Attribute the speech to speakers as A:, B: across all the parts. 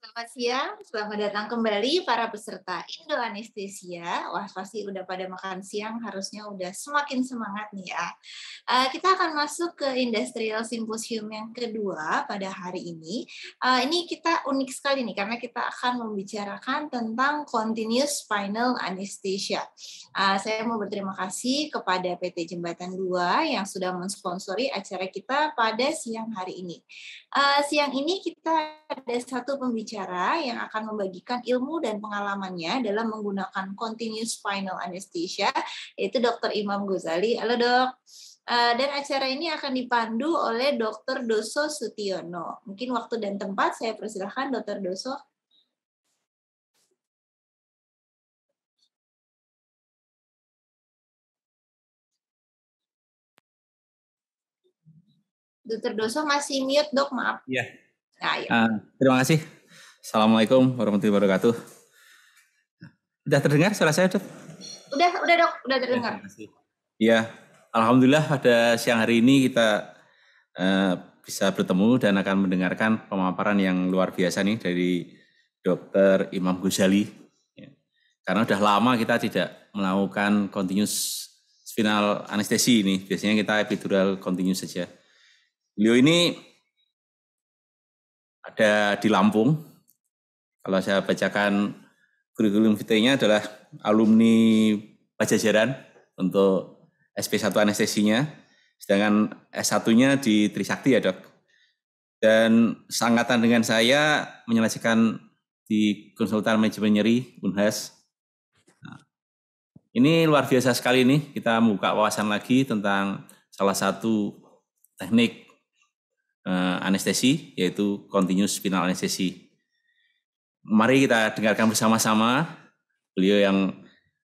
A: Selamat siang, selamat datang kembali para peserta Indo Anestesia. Wah pasti udah pada makan siang, harusnya udah semakin semangat nih ya. Uh, kita akan masuk ke Industrial Symposium yang kedua pada hari ini. Uh, ini kita unik sekali nih karena kita akan membicarakan tentang Continuous Spinal Anesthesia. Uh, saya mau berterima kasih kepada PT Jembatan 2 yang sudah mensponsori acara kita pada siang hari ini. Uh, siang ini kita ada satu pembicara pembicara yang akan membagikan ilmu dan pengalamannya dalam menggunakan continuous spinal anesthesia, yaitu Dr. Imam Ghazali. Halo dok. Eh, dan acara ini akan dipandu oleh Dr. Doso Sutiono. Mungkin waktu dan tempat saya persilahkan Dr. Doso. Dokter Doso masih mute dok, maaf. Iya. Nah, ya. uh,
B: terima kasih. Assalamualaikum warahmatullahi wabarakatuh. Udah terdengar suara saya, Dok?
A: Udah, udah, Dok. Udah terdengar.
B: Iya. Alhamdulillah pada siang hari ini kita uh, bisa bertemu dan akan mendengarkan pemaparan yang luar biasa nih dari Dokter Imam Ghazali. Ya. Karena udah lama kita tidak melakukan continuous spinal anestesi ini. Biasanya kita epidural continuous saja. Beliau ini ada di Lampung, kalau saya bacakan kurikulum vitae-nya adalah alumni Pajajaran untuk SP1 anestesinya, sedangkan S1-nya di Trisakti ya dok. Dan seangkatan dengan saya menyelesaikan di konsultan manajemen nyeri Unhas. Nah, ini luar biasa sekali nih kita membuka wawasan lagi tentang salah satu teknik eh, anestesi yaitu continuous spinal anestesi. Mari kita dengarkan bersama-sama beliau yang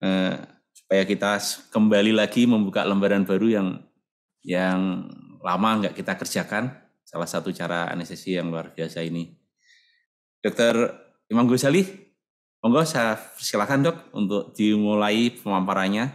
B: eh, supaya kita kembali lagi membuka lembaran baru yang yang lama nggak kita kerjakan. Salah satu cara anestesi yang luar biasa ini. Dokter Imam Ghazali, monggo saya silakan dok untuk dimulai pemaparannya.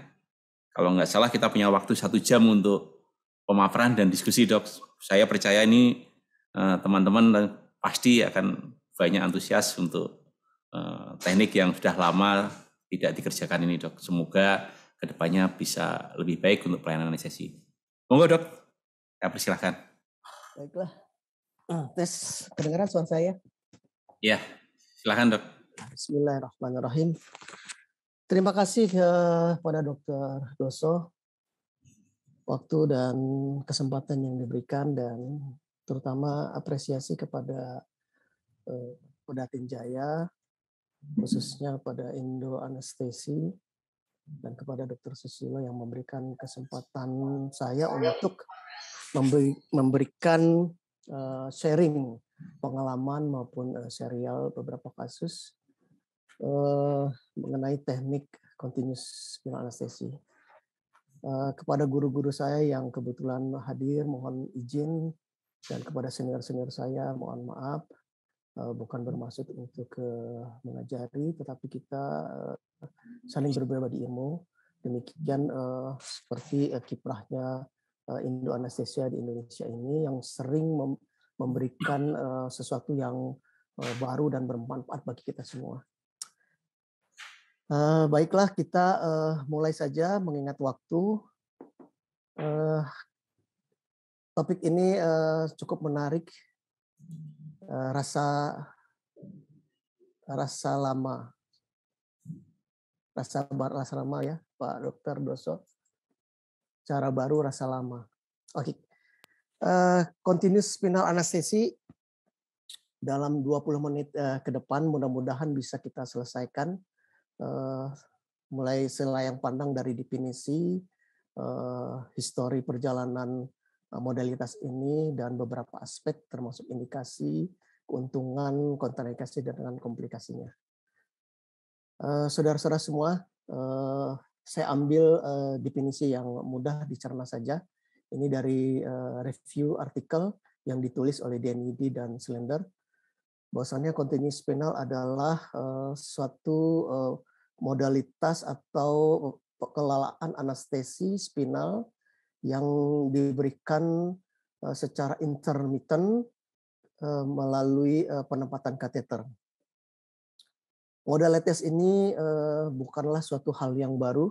B: Kalau nggak salah kita punya waktu satu jam untuk pemaparan dan diskusi dok. Saya percaya ini eh, teman-teman eh, pasti akan banyak antusias untuk uh, teknik yang sudah lama tidak dikerjakan ini dok. Semoga kedepannya bisa lebih baik untuk pelayanan anestesi. Monggo dok, saya persilahkan.
C: Baiklah. Ah, tes kedengaran suara saya?
B: Ya, silahkan dok.
C: Bismillahirrahmanirrahim. Terima kasih eh, kepada Dokter Doso waktu dan kesempatan yang diberikan dan terutama apresiasi kepada Pedatin eh, Jaya, hmm. khususnya pada Indo Anestesi dan kepada Dr. Susilo yang memberikan kesempatan saya untuk memberikan eh, sharing pengalaman maupun eh, serial beberapa kasus mengenai teknik continuous spinal anestesi. kepada guru-guru saya yang kebetulan hadir, mohon izin dan kepada senior-senior saya mohon maaf Eh, bukan bermaksud untuk eh, mengajari, tetapi kita eh, saling berbagi ilmu. Demikian seperti kiprahnya Indo Anestesia di Indonesia ini yang sering memberikan sesuatu yang baru dan bermanfaat bagi kita semua. Baiklah, kita mulai saja mengingat waktu. Topik ini cukup menarik Eh, rasa rasa lama rasa bar rasa lama ya Pak Dokter Doso cara baru rasa lama oke okay. uh, eh, continuous spinal anestesi dalam 20 menit uh, ke depan mudah-mudahan bisa kita selesaikan uh, mulai selayang pandang dari definisi uh, histori perjalanan Eh, modalitas ini dan beberapa aspek termasuk indikasi, keuntungan, kontraindikasi, dan dengan komplikasinya. Eh, saudara-saudara semua, eh, saya ambil definisi yang mudah dicerna saja. Ini dari review artikel yang ditulis oleh DNID dan Slender. Bahwasannya continuous penal adalah suatu modalitas atau kelalaan anestesi spinal yang diberikan eh, secara intermittent eh, melalui eh, penempatan kateter. Modalitas ini bukanlah suatu hal yang baru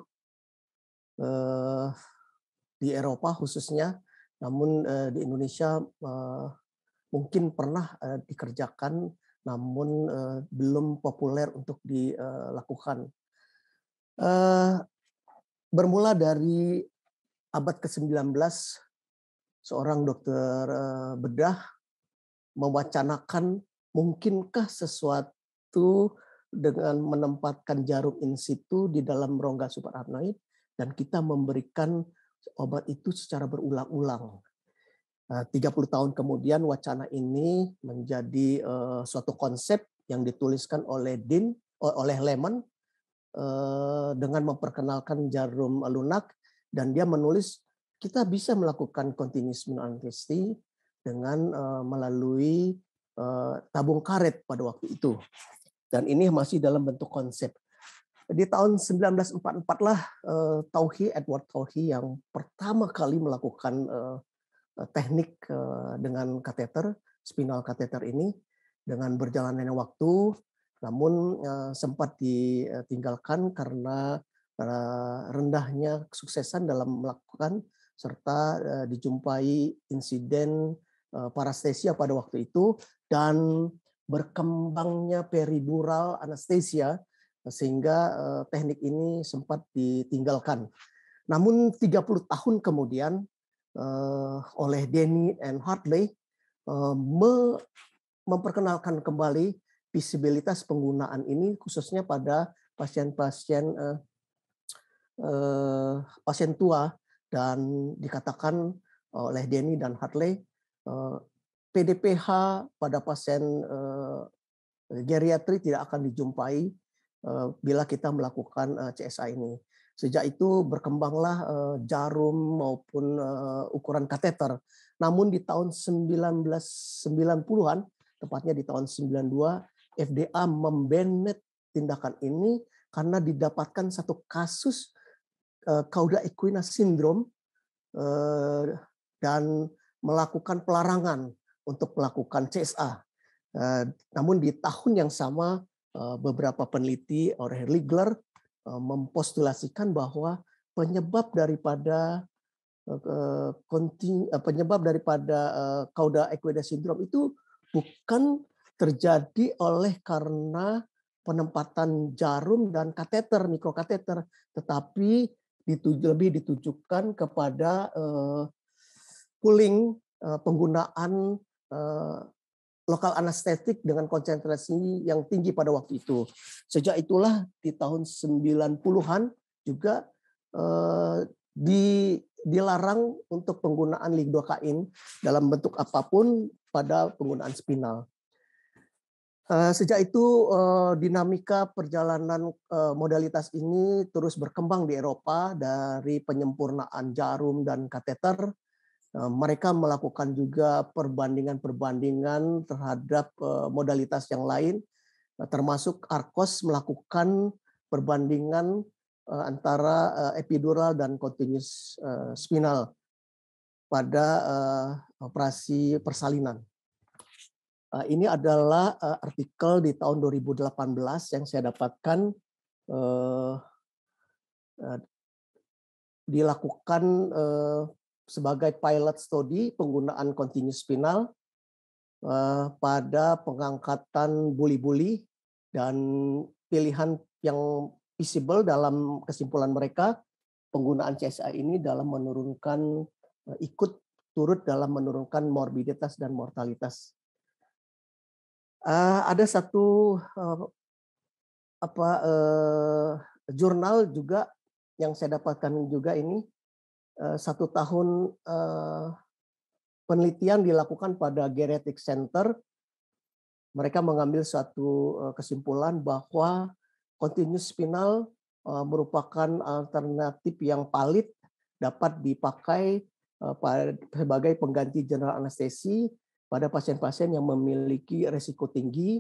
C: di Eropa khususnya, namun di Indonesia mungkin pernah dikerjakan, namun belum populer untuk dilakukan. Bermula dari abad ke-19 seorang dokter eh, bedah mewacanakan mungkinkah sesuatu dengan menempatkan jarum in situ di dalam rongga subarachnoid dan kita memberikan obat itu secara berulang-ulang. 30 nah, tahun kemudian wacana ini menjadi eh, suatu konsep yang dituliskan oleh Din oleh Lemon eh, dengan memperkenalkan jarum lunak dan dia menulis kita bisa melakukan continuous mill dengan dengan eh, melalui eh, tabung karet pada waktu itu. Dan ini masih dalam bentuk konsep. Di tahun 1944 lah eh, Tauhi Edward Tauhi yang pertama kali melakukan teknik dengan kateter spinal kateter ini dengan berjalannya waktu namun sempat ditinggalkan karena rendahnya kesuksesan dalam melakukan serta eh, dijumpai insiden eh, parastesia pada waktu itu dan berkembangnya peridural anestesia eh, sehingga teknik ini sempat ditinggalkan. Namun 30 tahun kemudian oleh Denny and Hartley memperkenalkan kembali visibilitas penggunaan ini khususnya pada pasien-pasien Eh, pasien tua dan dikatakan eh, oleh Denny dan Hartley PDPH eh, pada pasien geriatri tidak akan dijumpai bila kita melakukan CSI CSA ini. Sejak itu berkembanglah jarum maupun ukuran kateter. Namun di tahun 1990-an, tepatnya di tahun 92, FDA membenet tindakan ini karena didapatkan satu kasus Eh, Kauda equina syndrome eh, dan melakukan pelarangan untuk melakukan CSA. Eh, namun di tahun yang sama beberapa peneliti oleh Ligler mempostulasikan bahwa penyebab daripada penyebab daripada Kauda equina syndrome itu bukan terjadi oleh karena penempatan jarum dan kateter mikrokateter tetapi dituju, lebih ditujukan kepada uh, pooling uh, penggunaan uh, lokal anestetik dengan konsentrasi yang tinggi pada waktu itu. Sejak itulah di tahun 90-an juga uh, di dilarang untuk penggunaan ligdokain dalam bentuk apapun pada penggunaan spinal. Eh, sejak itu eh, dinamika perjalanan eh, modalitas ini terus berkembang di Eropa dari penyempurnaan jarum dan kateter. Mereka melakukan juga perbandingan-perbandingan terhadap modalitas yang lain, termasuk Arkos melakukan perbandingan antara epidural dan continuous spinal pada operasi persalinan. Eh, ini adalah eh, artikel di tahun 2018 yang saya dapatkan eh, dilakukan sebagai pilot study penggunaan continuous spinal pada pengangkatan buli-buli dan pilihan yang visible dalam kesimpulan mereka penggunaan CSA ini dalam menurunkan ikut turut dalam menurunkan morbiditas dan mortalitas uh, ada satu uh, apa uh, jurnal juga yang saya dapatkan juga ini uh, satu tahun uh, penelitian dilakukan pada Geretic center mereka mengambil suatu kesimpulan bahwa continuous spinal merupakan alternatif yang valid dapat dipakai sebagai pengganti general anestesi pada pasien-pasien yang memiliki resiko tinggi,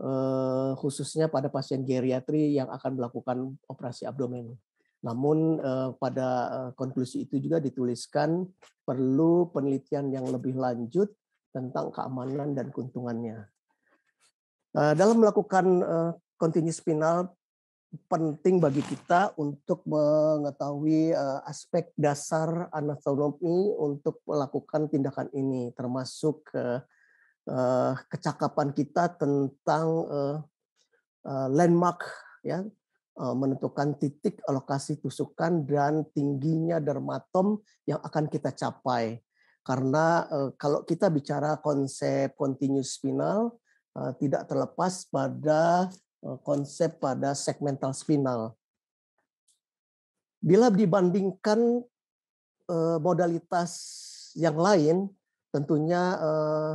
C: eh, khususnya pada pasien geriatri yang akan melakukan operasi abdomen. Namun eh, pada eh, konklusi itu juga dituliskan perlu penelitian yang lebih lanjut tentang keamanan dan keuntungannya. Dalam melakukan continuous spinal penting bagi kita untuk mengetahui eh, aspek dasar anatomi untuk melakukan tindakan ini, termasuk uh, kecakapan kita tentang eh, landmark, ya, menentukan titik alokasi tusukan dan tingginya dermatom yang akan kita capai. Karena kalau kita bicara konsep continuous spinal, tidak terlepas pada Eh, konsep pada segmental spinal. Bila dibandingkan eh, modalitas yang lain, tentunya eh,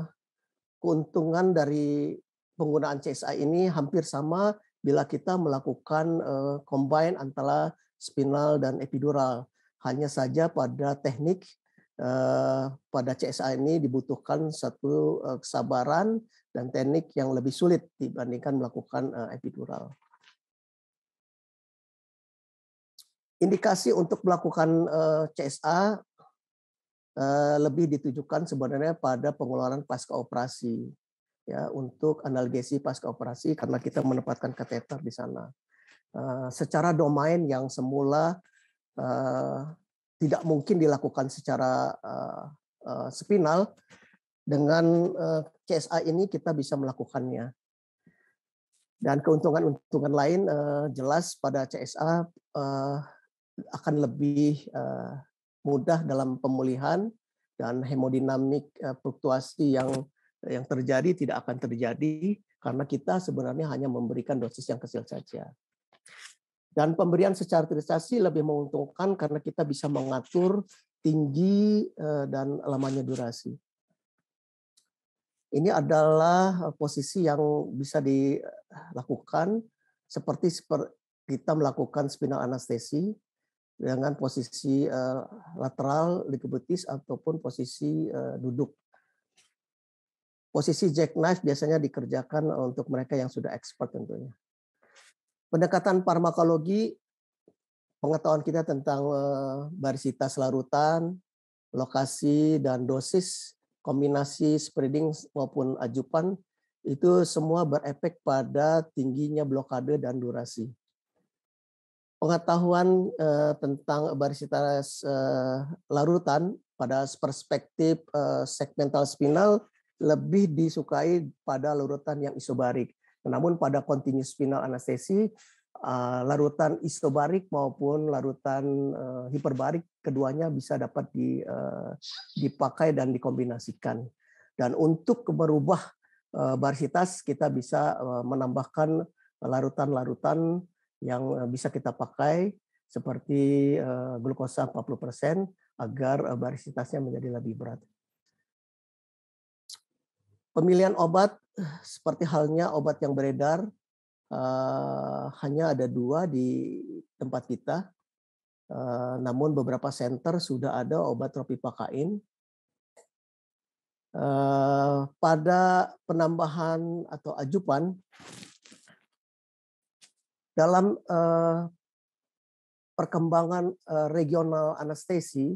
C: keuntungan dari penggunaan CSI ini hampir sama bila kita melakukan combine antara spinal dan epidural. Hanya saja pada teknik Eh, pada CSA ini dibutuhkan satu eh, kesabaran dan teknik yang lebih sulit dibandingkan melakukan eh, epidural. Indikasi untuk melakukan CSA lebih ditujukan sebenarnya pada pengeluaran pasca operasi ya untuk analgesi pasca operasi karena kita menempatkan kateter di sana. secara domain yang semula tidak mungkin dilakukan secara uh, eh, uh, eh, spinal dengan uh, eh, CSA ini kita bisa melakukannya dan keuntungan-keuntungan lain uh, jelas pada CSA uh, akan lebih uh, mudah dalam pemulihan dan hemodinamik uh, fluktuasi yang yang terjadi tidak akan terjadi karena kita sebenarnya hanya memberikan dosis yang kecil saja. Dan pemberian secara teristasi lebih menguntungkan karena kita bisa mengatur tinggi eh, dan lamanya durasi. Ini adalah eh, posisi yang bisa dilakukan seperti kita melakukan spinal anestesi dengan posisi eh, lateral likubitis ataupun posisi duduk posisi jackknife biasanya dikerjakan untuk mereka yang sudah expert tentunya pendekatan farmakologi pengetahuan kita tentang eh, barisitas larutan, lokasi dan dosis, kombinasi spreading maupun ajupan itu semua berefek pada tingginya blokade dan durasi. Pengetahuan eh, tentang barisitas eh, larutan pada perspektif eh, segmental spinal lebih disukai pada larutan yang isobarik namun pada continuous spinal anestesi eh, larutan isobarik maupun larutan eh, hiperbarik keduanya bisa dapat eh, dipakai dan dikombinasikan. Dan untuk merubah barsitas kita bisa menambahkan larutan-larutan yang bisa kita pakai seperti glukosa 40% agar barisitasnya menjadi lebih berat. Pemilihan obat seperti halnya obat yang beredar uh, hanya ada dua di tempat kita. Uh, namun beberapa center sudah ada obat tropipakain. Uh, pada penambahan atau ajupan dalam uh, perkembangan uh, regional anestesi,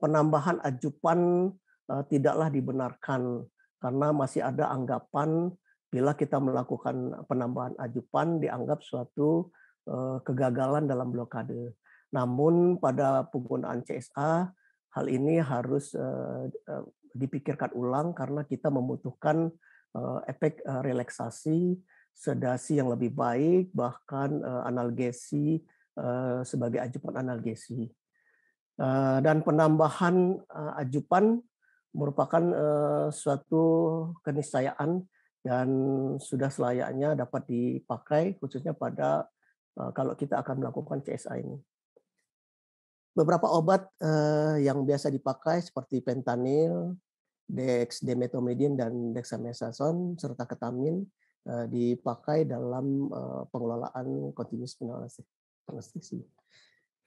C: penambahan ajupan uh, tidaklah dibenarkan karena masih ada anggapan bila kita melakukan penambahan ajupan dianggap suatu eh, kegagalan dalam blokade. Namun pada penggunaan CSA hal ini harus eh, eh, dipikirkan ulang karena kita membutuhkan efek relaksasi, sedasi yang lebih baik, bahkan analgesi sebagai ajupan analgesi. Dan penambahan ajupan merupakan eh, suatu keniscayaan dan sudah selayaknya dapat dipakai khususnya pada eh, kalau kita akan melakukan CSA ini. Beberapa obat eh, yang biasa dipakai seperti pentanil, dexdemetomidin dan dexamethasone serta ketamin dipakai dalam pengelolaan continuous penalasi.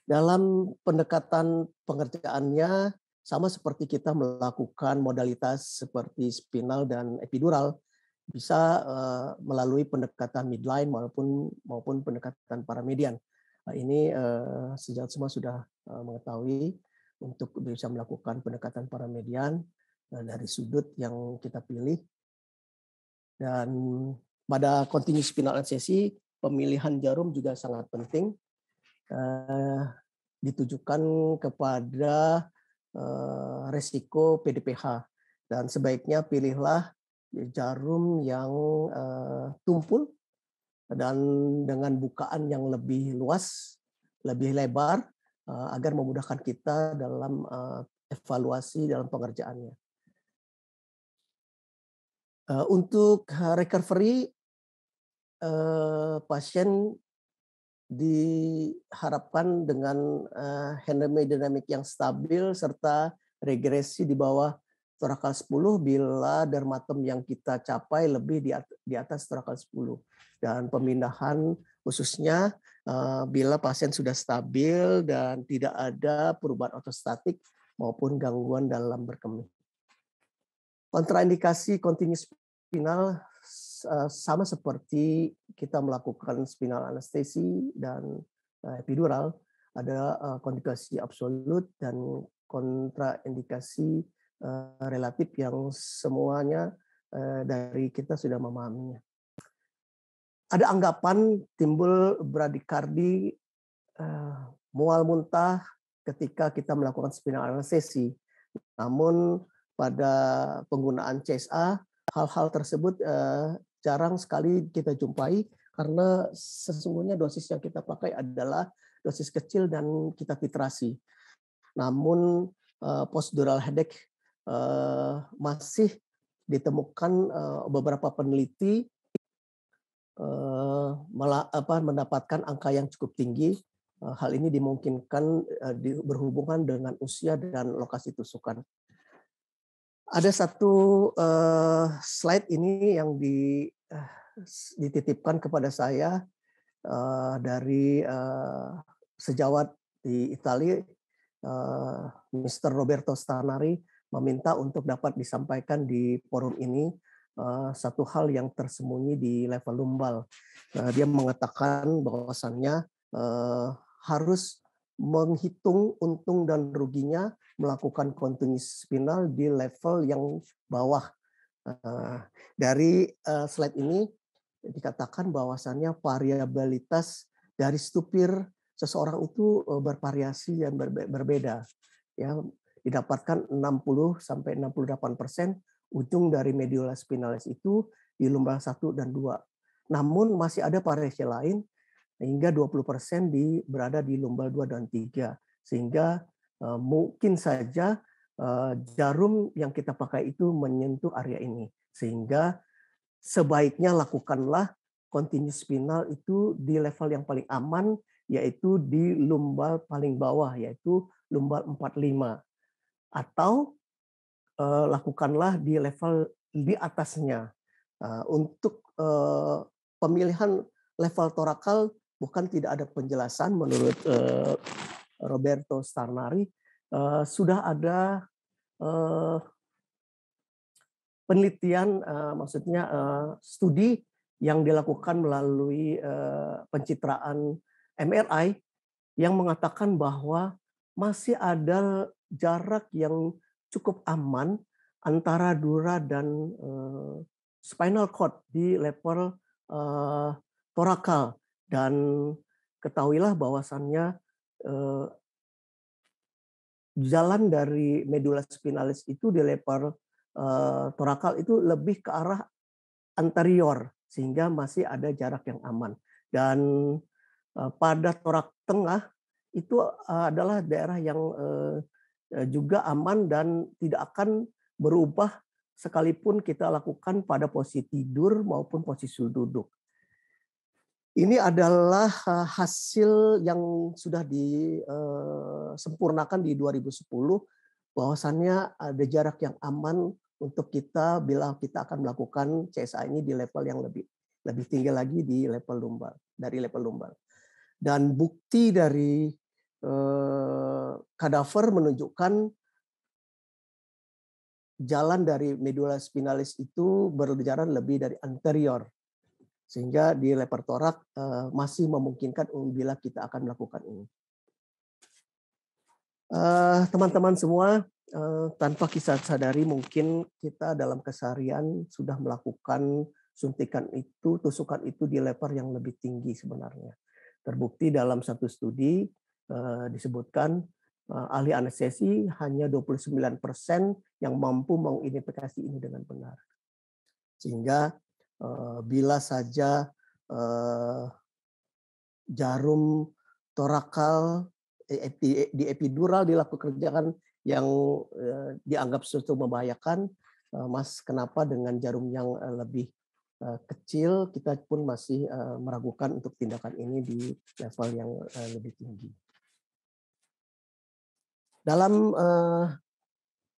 C: Dalam pendekatan pengerjaannya sama seperti kita melakukan modalitas seperti spinal dan epidural, bisa eh, melalui pendekatan midline maupun maupun pendekatan paramedian. Nah, ini uh, eh, sejak semua sudah eh, mengetahui untuk bisa melakukan pendekatan paramedian dari sudut yang kita pilih. Dan pada continuous spinal sesi pemilihan jarum juga sangat penting. ditujukan kepada Eh, resiko PDPH dan sebaiknya pilihlah jarum yang eh, tumpul dan dengan bukaan yang lebih luas, lebih lebar eh, agar memudahkan kita dalam evaluasi dalam pengerjaannya. Untuk recovery pasien diharapkan dengan uh, dynamic yang stabil serta regresi di bawah torakal 10 bila dermatom yang kita capai lebih di, di atas torakal 10 dan pemindahan khususnya uh, bila pasien sudah stabil dan tidak ada perubahan otostatik maupun gangguan dalam berkemih. Kontraindikasi kontinus spinal Eh, sama seperti kita melakukan spinal anestesi dan eh, epidural, ada eh, kondikasi absolut dan kontraindikasi relatif yang semuanya dari kita sudah memahaminya. Ada anggapan timbul bradikardi, mual muntah ketika kita melakukan spinal anestesi. Namun pada penggunaan CSA hal-hal tersebut jarang sekali kita jumpai karena sesungguhnya dosis yang kita pakai adalah dosis kecil dan kita titrasi. Namun eh, postural headache eh, masih ditemukan eh, beberapa peneliti mendapatkan angka yang cukup tinggi. Hal ini dimungkinkan berhubungan dengan usia dan lokasi tusukan ada satu uh, slide ini yang di, uh, dititipkan kepada saya uh, dari uh, sejawat di Italia, uh, Mr. Roberto Stanari meminta untuk dapat disampaikan di forum ini uh, satu hal yang tersembunyi di level lumbal. Uh, dia mengatakan bahwasannya uh, harus menghitung untung dan ruginya melakukan counting spinal di level yang bawah. Nah, dari eh, slide ini dikatakan bahwasannya variabilitas dari stupir seseorang itu eh, bervariasi dan berbeda. Ya, didapatkan 60 sampai 68 persen ujung dari medulla spinalis itu di lumbar 1 dan 2. Namun masih ada variasi lain hingga 20 persen di berada di lumbar 2 dan 3 sehingga Eh, mungkin saja eh, jarum yang kita pakai itu menyentuh area ini. Sehingga sebaiknya lakukanlah continuous spinal itu di level yang paling aman, yaitu di lumbal paling bawah, yaitu lumbal 45. Atau eh, lakukanlah di level di atasnya. Untuk pemilihan level torakal bukan tidak ada penjelasan menurut Roberto Starnari eh, sudah ada eh, penelitian eh, maksudnya studi yang dilakukan melalui pencitraan MRI yang mengatakan bahwa masih ada jarak yang cukup aman antara dura dan spinal cord di level torakal dan ketahuilah bahwasannya Eh, jalan dari medula spinalis itu di leper eh, torakal itu lebih ke arah anterior sehingga masih ada jarak yang aman dan eh, pada torak tengah itu adalah daerah yang juga aman dan tidak akan berubah sekalipun kita lakukan pada posisi tidur maupun posisi duduk ini adalah eh, hasil yang sudah disempurnakan di 2010 eh, bahwasannya ada jarak yang aman untuk kita bila kita akan melakukan CSA ini di level yang lebih lebih tinggi lagi di level lumbal dari level lumbal dan bukti dari eh, kadaver menunjukkan jalan dari medula spinalis itu berjalan lebih dari anterior sehingga di leper torak eh, masih memungkinkan bila kita akan melakukan ini. Eh, teman-teman semua, eh, tanpa kisah sadari mungkin kita dalam keseharian sudah melakukan suntikan itu, tusukan itu di leper yang lebih tinggi sebenarnya. Terbukti dalam satu studi disebutkan ahli anestesi hanya 29% yang mampu mengidentifikasi ini dengan benar. Sehingga Eh, bila saja eh, jarum torakal e, e, e, di epidural dilakukan kerjakan yang eh, dianggap suatu membahayakan, Mas kenapa dengan jarum yang lebih kecil kita pun masih meragukan untuk tindakan ini di level yang lebih tinggi. Dalam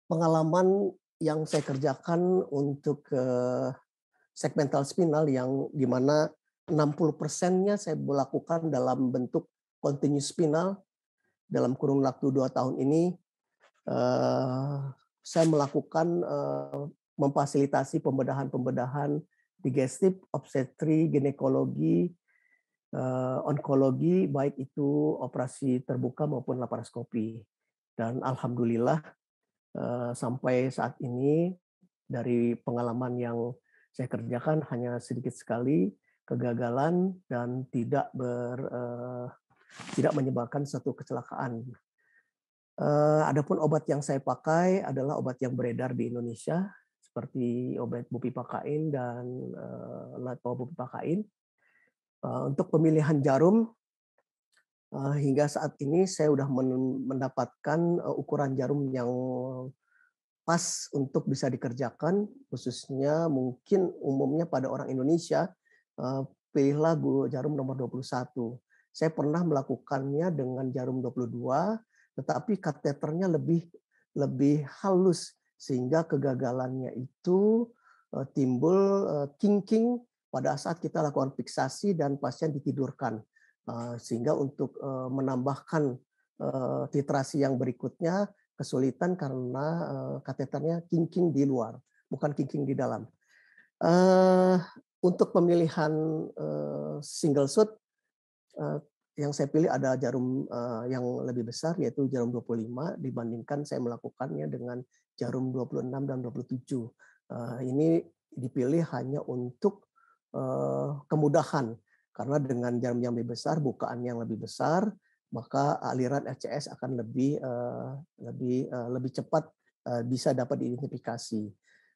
C: pengalaman yang saya kerjakan untuk segmental spinal yang di dimana 60 persennya saya melakukan dalam bentuk continuous spinal dalam kurun waktu dua tahun ini eh, saya melakukan eh, memfasilitasi pembedahan-pembedahan digestif, obstetri, ginekologi, eh, onkologi baik itu operasi terbuka maupun laparoskopi dan alhamdulillah sampai saat ini dari pengalaman yang saya kerjakan hanya sedikit sekali kegagalan dan tidak ber uh, tidak menyebabkan suatu kecelakaan. Uh, Adapun obat yang saya pakai adalah obat yang beredar di Indonesia seperti obat bupipakain dan uh, eh, lato bupipakain. Uh, untuk pemilihan jarum hingga saat ini saya sudah mendapatkan ukuran jarum yang pas untuk bisa dikerjakan, khususnya mungkin umumnya pada orang Indonesia, eh, pilihlah jarum nomor 21. Saya pernah melakukannya dengan jarum 22, tetapi kateternya lebih lebih halus sehingga kegagalannya itu eh, timbul eh, kinking pada saat kita lakukan fiksasi dan pasien ditidurkan. Sehingga untuk menambahkan titrasi yang berikutnya kesulitan karena uh, kateternya kinking di luar, bukan kinking di dalam. Eh, untuk pemilihan eh, single shot yang saya pilih ada jarum yang lebih besar yaitu jarum 25 dibandingkan saya melakukannya dengan jarum 26 dan 27. Uh, ini dipilih hanya untuk kemudahan karena dengan jarum yang lebih besar bukaan yang lebih besar maka aliran RCS akan lebih eh, lebih eh, lebih cepat eh, bisa dapat diidentifikasi.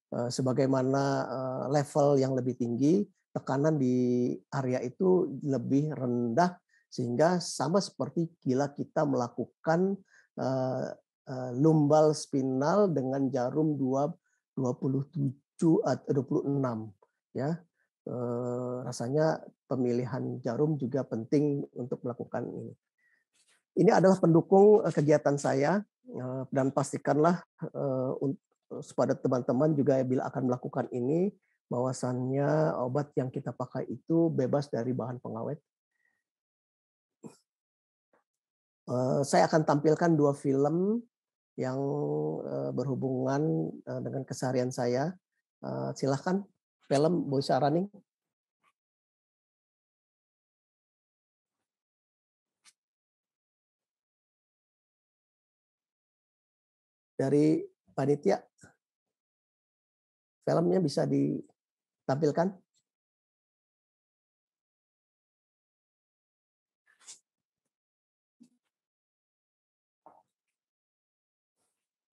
C: Sebagaimana level yang lebih tinggi, tekanan di area itu lebih rendah sehingga sama seperti gila kita melakukan lumbal spinal dengan jarum 27 atau 26 ya. rasanya pemilihan jarum juga penting untuk melakukan ini. Ini adalah pendukung eh, kegiatan saya eh, dan pastikanlah eh, kepada teman-teman juga bila akan melakukan ini bahwasannya obat yang kita pakai itu bebas dari bahan pengawet. Saya akan tampilkan dua film yang berhubungan dengan keseharian saya. Silahkan film Bu Sarani. dari panitia filmnya bisa ditampilkan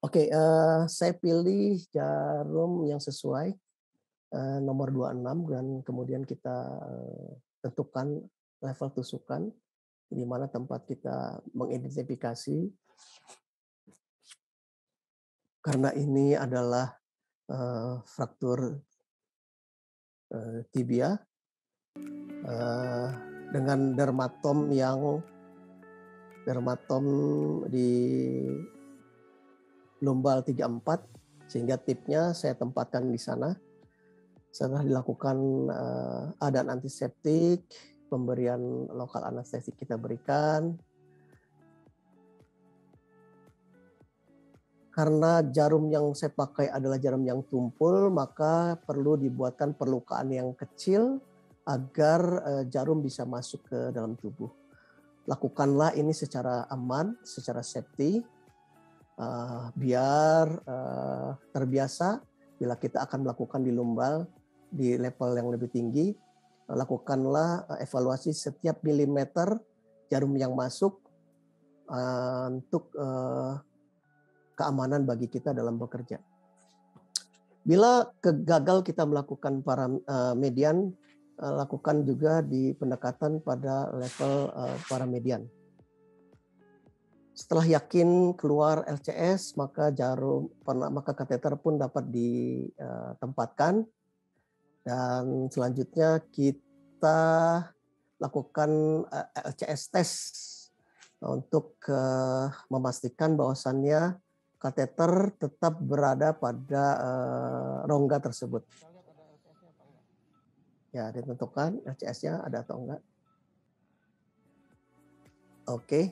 A: Oke, okay, uh, eh,
C: saya pilih jarum yang sesuai uh, nomor 26 dan kemudian kita eh, tentukan level tusukan di mana tempat kita mengidentifikasi karena ini adalah uh, fraktur uh, tibia uh, dengan dermatom yang dermatom di lumbal 34 sehingga tipnya saya tempatkan di sana. Setelah dilakukan uh, adan antiseptik, pemberian lokal anestesi kita berikan, Karena jarum yang saya pakai adalah jarum yang tumpul, maka perlu dibuatkan perlukaan yang kecil agar eh, jarum bisa masuk ke dalam tubuh. Lakukanlah ini secara aman, secara safety, uh, biar uh, terbiasa bila kita akan melakukan di lumbal di level yang lebih tinggi, uh, lakukanlah evaluasi setiap milimeter jarum yang masuk uh, untuk uh, keamanan bagi kita dalam bekerja. Bila gagal kita melakukan para eh, median, eh, lakukan juga di pendekatan pada level eh, para median. Setelah yakin keluar LCS, maka jarum maka kateter pun dapat ditempatkan dan selanjutnya kita lakukan LCS test untuk memastikan bahwasannya kateter tetap berada pada uh, rongga tersebut. Ya, ditentukan RCS-nya ada atau enggak. Oke. Okay.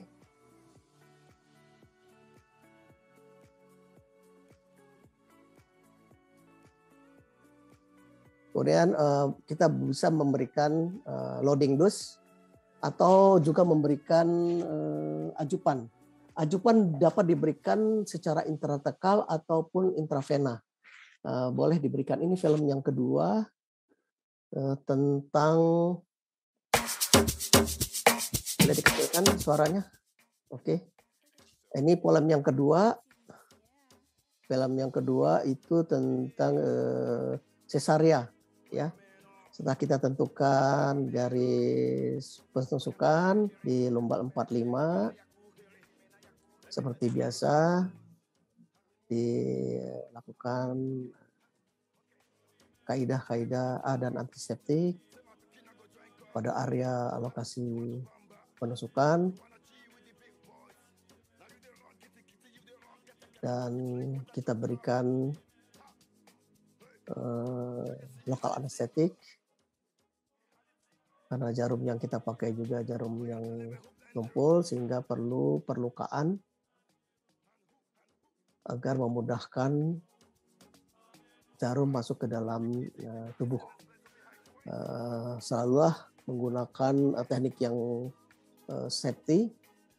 C: Kemudian uh, kita bisa memberikan uh, loading dose atau juga memberikan uh, ajupan Ajupan dapat diberikan secara intratekal ataupun intravena. Eh, boleh diberikan. Ini film yang kedua eh, tentang boleh dikecilkan suaranya. Oke. Ini film yang kedua. Film yang kedua itu tentang eh, cesaria ya. Setelah kita tentukan garis penusukan di lomba 45 seperti biasa dilakukan kaidah-kaidah A dan antiseptik pada area alokasi penusukan dan kita berikan eh, lokal anestetik karena jarum yang kita pakai juga jarum yang tumpul sehingga perlu perlukaan agar memudahkan jarum masuk ke dalam uh, tubuh. Uh, selalulah menggunakan uh, teknik yang uh, safety,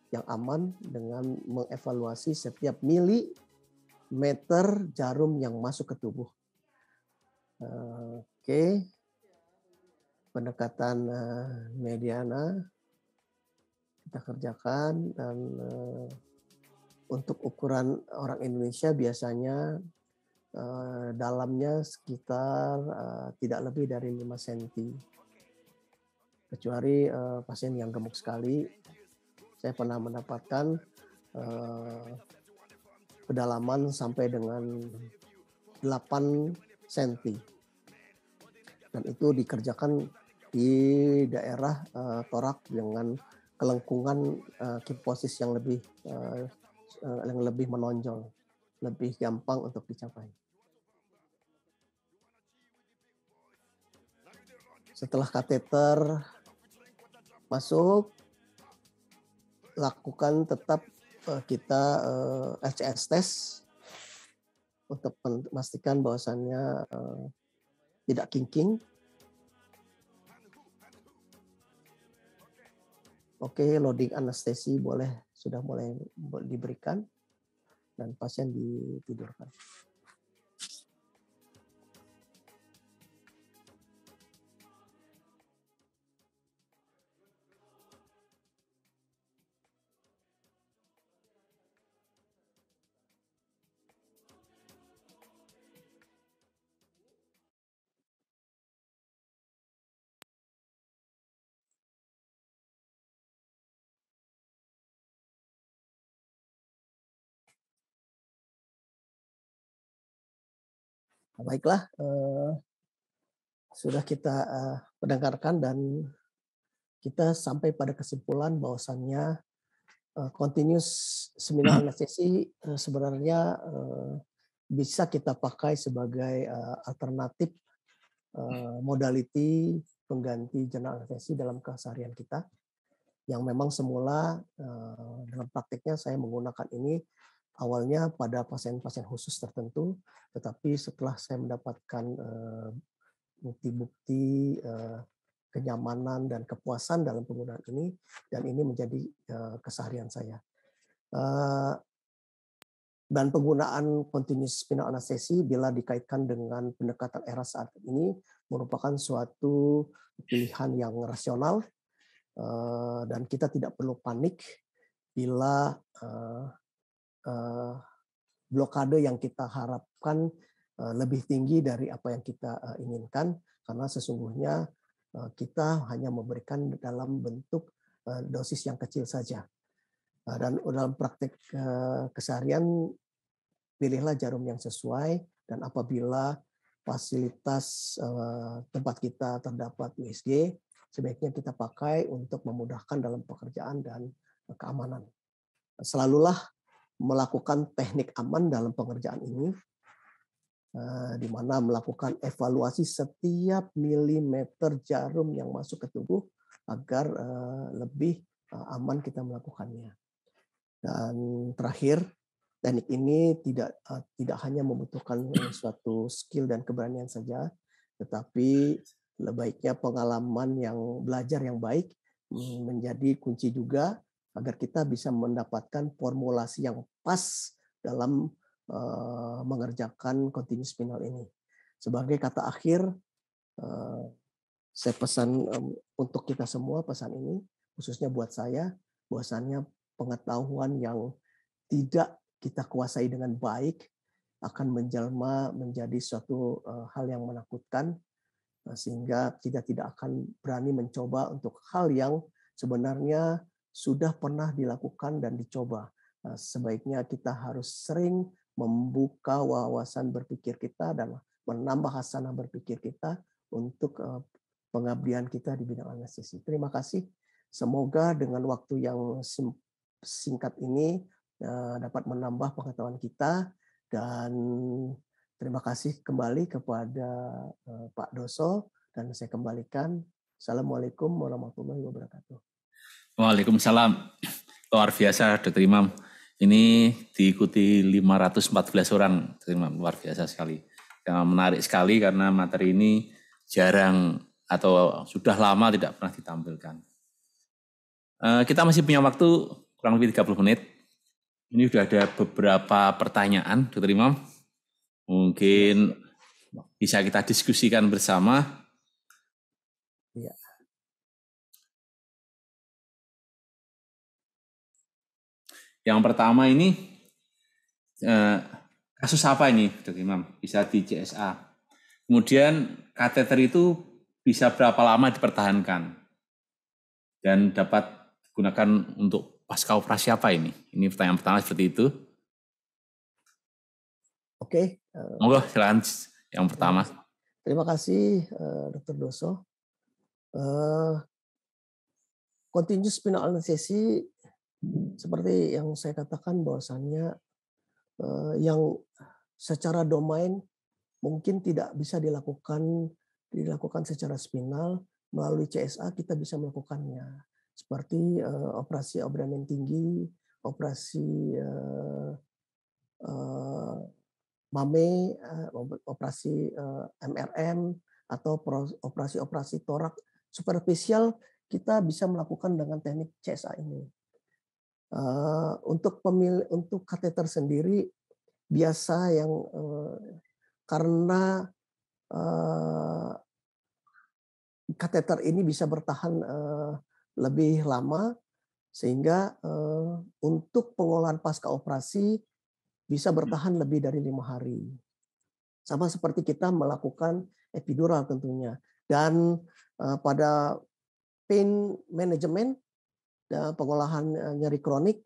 C: yang aman dengan mengevaluasi setiap milimeter jarum yang masuk ke tubuh. Uh, Oke, okay. pendekatan uh, mediana kita kerjakan dan uh, untuk ukuran orang Indonesia biasanya eh, dalamnya sekitar eh, tidak lebih dari 5 cm. Kecuali eh, pasien yang gemuk sekali, saya pernah mendapatkan kedalaman sampai dengan 8 cm. Dan itu dikerjakan di daerah torak dengan kelengkungan uh, kiposis yang lebih Eh, yang lebih menonjol, lebih gampang untuk dicapai. Setelah kateter masuk, lakukan tetap eh, kita HCS eh, test untuk memastikan bahwasannya tidak kinking. Oke, loading anestesi boleh sudah mulai diberikan dan pasien ditidurkan.
A: baiklah eh, sudah kita eh,
C: mendengarkan dan kita sampai pada kesimpulan bahwasannya eh, continuous seminar hmm. anestesi eh, sebenarnya eh, bisa kita pakai sebagai eh, alternatif eh, modality pengganti jurnal anestesi dalam keseharian kita yang memang semula eh, dalam praktiknya saya menggunakan ini awalnya pada pasien-pasien khusus tertentu, tetapi setelah saya mendapatkan eh, bukti-bukti eh, kenyamanan dan kepuasan dalam penggunaan ini, dan ini menjadi eh, keseharian saya. Dan penggunaan continuous spinal anestesi bila dikaitkan dengan pendekatan era saat ini merupakan suatu pilihan yang rasional dan kita tidak perlu panik bila Eh, blokade yang kita harapkan eh, lebih tinggi dari apa yang kita eh, inginkan karena sesungguhnya kita hanya memberikan dalam bentuk dosis yang kecil saja dan dalam praktek uh, keseharian pilihlah jarum yang sesuai dan apabila fasilitas tempat kita terdapat USG sebaiknya kita pakai untuk memudahkan dalam pekerjaan dan keamanan. Selalulah melakukan teknik aman dalam pengerjaan ini, eh, di mana melakukan evaluasi setiap milimeter jarum yang masuk ke tubuh agar eh, lebih eh, aman kita melakukannya. Dan terakhir, teknik ini tidak tidak hanya membutuhkan suatu skill dan keberanian saja, tetapi lebih baiknya pengalaman yang belajar yang baik mm, menjadi kunci juga agar kita bisa mendapatkan formulasi yang pas dalam eh, mengerjakan continuous final ini. Sebagai kata akhir, eh, saya pesan untuk kita semua pesan ini, khususnya buat saya, bahwasannya pengetahuan yang tidak kita kuasai dengan baik akan menjelma menjadi suatu eh, hal yang menakutkan sehingga kita tidak akan berani mencoba untuk hal yang sebenarnya sudah pernah dilakukan dan dicoba. Nah, sebaiknya kita harus sering membuka wawasan berpikir kita dan menambah hasanah berpikir kita untuk eh, pengabdian kita di bidang anestesi. Terima kasih. Semoga dengan waktu yang singkat ini eh, dapat menambah pengetahuan kita dan terima kasih kembali kepada eh, Pak Doso dan saya kembalikan. Assalamualaikum warahmatullahi wabarakatuh.
B: Waalaikumsalam. Luar biasa, Dr. Imam. Ini diikuti 514 orang, Dr. Imam. Luar biasa sekali. Yang menarik sekali karena materi ini jarang atau sudah lama tidak pernah ditampilkan. Eh, kita masih punya waktu kurang lebih 30 menit. Ini sudah ada beberapa pertanyaan, Dr. Imam. Mungkin bisa kita diskusikan bersama. Ya. Yang pertama ini eh, kasus apa ini, Dok gitu, Imam? Bisa di CSA. Kemudian kateter itu bisa berapa lama dipertahankan? Dan dapat gunakan untuk pasca operasi apa ini? Ini pertanyaan pertama seperti itu. Oke. Okay. Eh, Monggo silakan yang pertama.
C: Terima kasih eh, Dokter Doso. Uh, continuous spinal anesthesi seperti yang saya katakan bahwasannya eh, yang secara domain mungkin tidak bisa dilakukan dilakukan secara spinal melalui CSA kita bisa melakukannya seperti eh, operasi abdomen tinggi, operasi eh, MAME, operasi MRM, atau operasi-operasi torak superficial kita bisa melakukan dengan teknik CSA ini. Eh, untuk pemil untuk kateter sendiri biasa yang eh, karena uh, ini bisa bertahan lebih lama sehingga untuk pengolahan pasca operasi bisa hmm. bertahan lebih dari lima hari sama seperti kita melakukan epidural tentunya dan pada pain management ya, pengolahan eh, nyeri kronik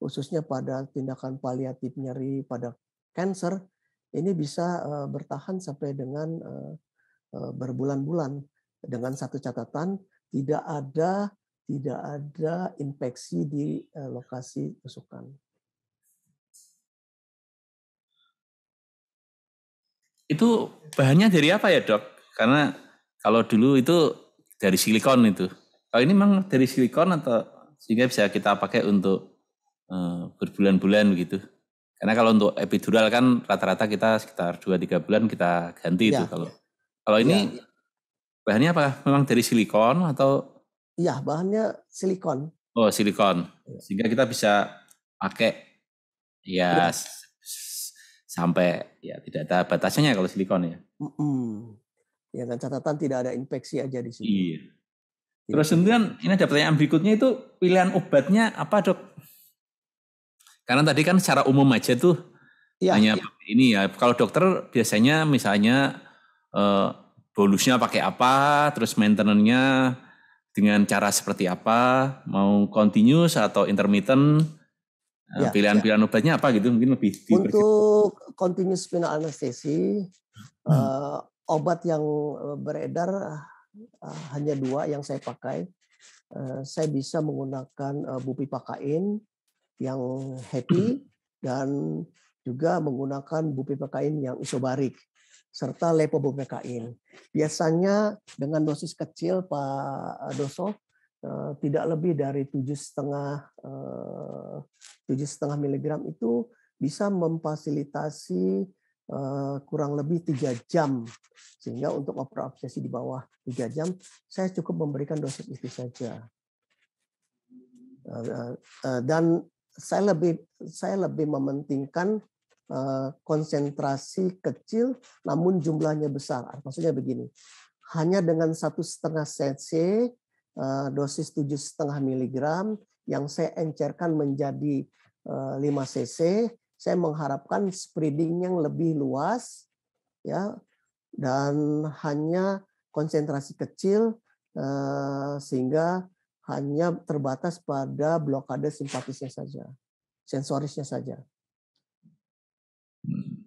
C: khususnya pada tindakan paliatif nyeri pada kanker ini bisa eh, bertahan sampai dengan eh, berbulan-bulan dengan satu catatan tidak ada tidak ada infeksi di lokasi tusukan.
B: Itu bahannya dari apa ya dok? Karena kalau dulu itu dari silikon itu. Kalau ini memang dari silikon atau sehingga bisa kita pakai untuk eh, berbulan-bulan begitu. Karena kalau untuk epidural kan rata-rata kita sekitar 2-3 bulan kita ganti ya, itu kalau. Kalau ini ya, bahannya apa? Memang dari silikon atau
C: Iya, bahannya silikon.
B: Oh, silikon. Iya. Sehingga kita bisa pakai ya, ya. sampai ya tidak ada batasnya kalau silikon ya.
C: Mm -mm. Ya, dan catatan tidak ada infeksi aja di sini.
B: Iya. Terus gitu. kemudian ini ada pertanyaan berikutnya itu pilihan obatnya apa dok? Karena tadi kan secara umum aja tuh ya, hanya ya. ini ya. Kalau dokter biasanya misalnya eh, bolusnya pakai apa, terus maintenance-nya dengan cara seperti apa, mau continuous atau intermittent, eh, iya, pilihan-pilihan ya, pilihan, ya. obatnya apa gitu mungkin lebih.
C: Untuk continuous spinal anestesi, hmm. eh, obat yang beredar Eh, hanya dua yang saya pakai. Eh, saya bisa menggunakan eh, Bupi Pakain yang happy dan juga menggunakan Bupi Pakain yang isobarik serta lepobupekain. Biasanya dengan dosis kecil Pak Doso tidak lebih dari tujuh setengah tujuh setengah miligram itu bisa memfasilitasi Eh, kurang lebih tiga jam sehingga untuk opera obsesi di bawah tiga jam saya cukup memberikan dosis itu saja eh, eh, dan saya lebih saya lebih mementingkan konsentrasi kecil namun jumlahnya besar maksudnya begini hanya dengan satu setengah cc dosis tujuh setengah miligram yang saya encerkan menjadi 5 cc saya mengharapkan spreading yang lebih luas ya dan hanya konsentrasi kecil eh, sehingga hanya terbatas pada blokade simpatisnya saja, sensorisnya saja.
B: Hmm.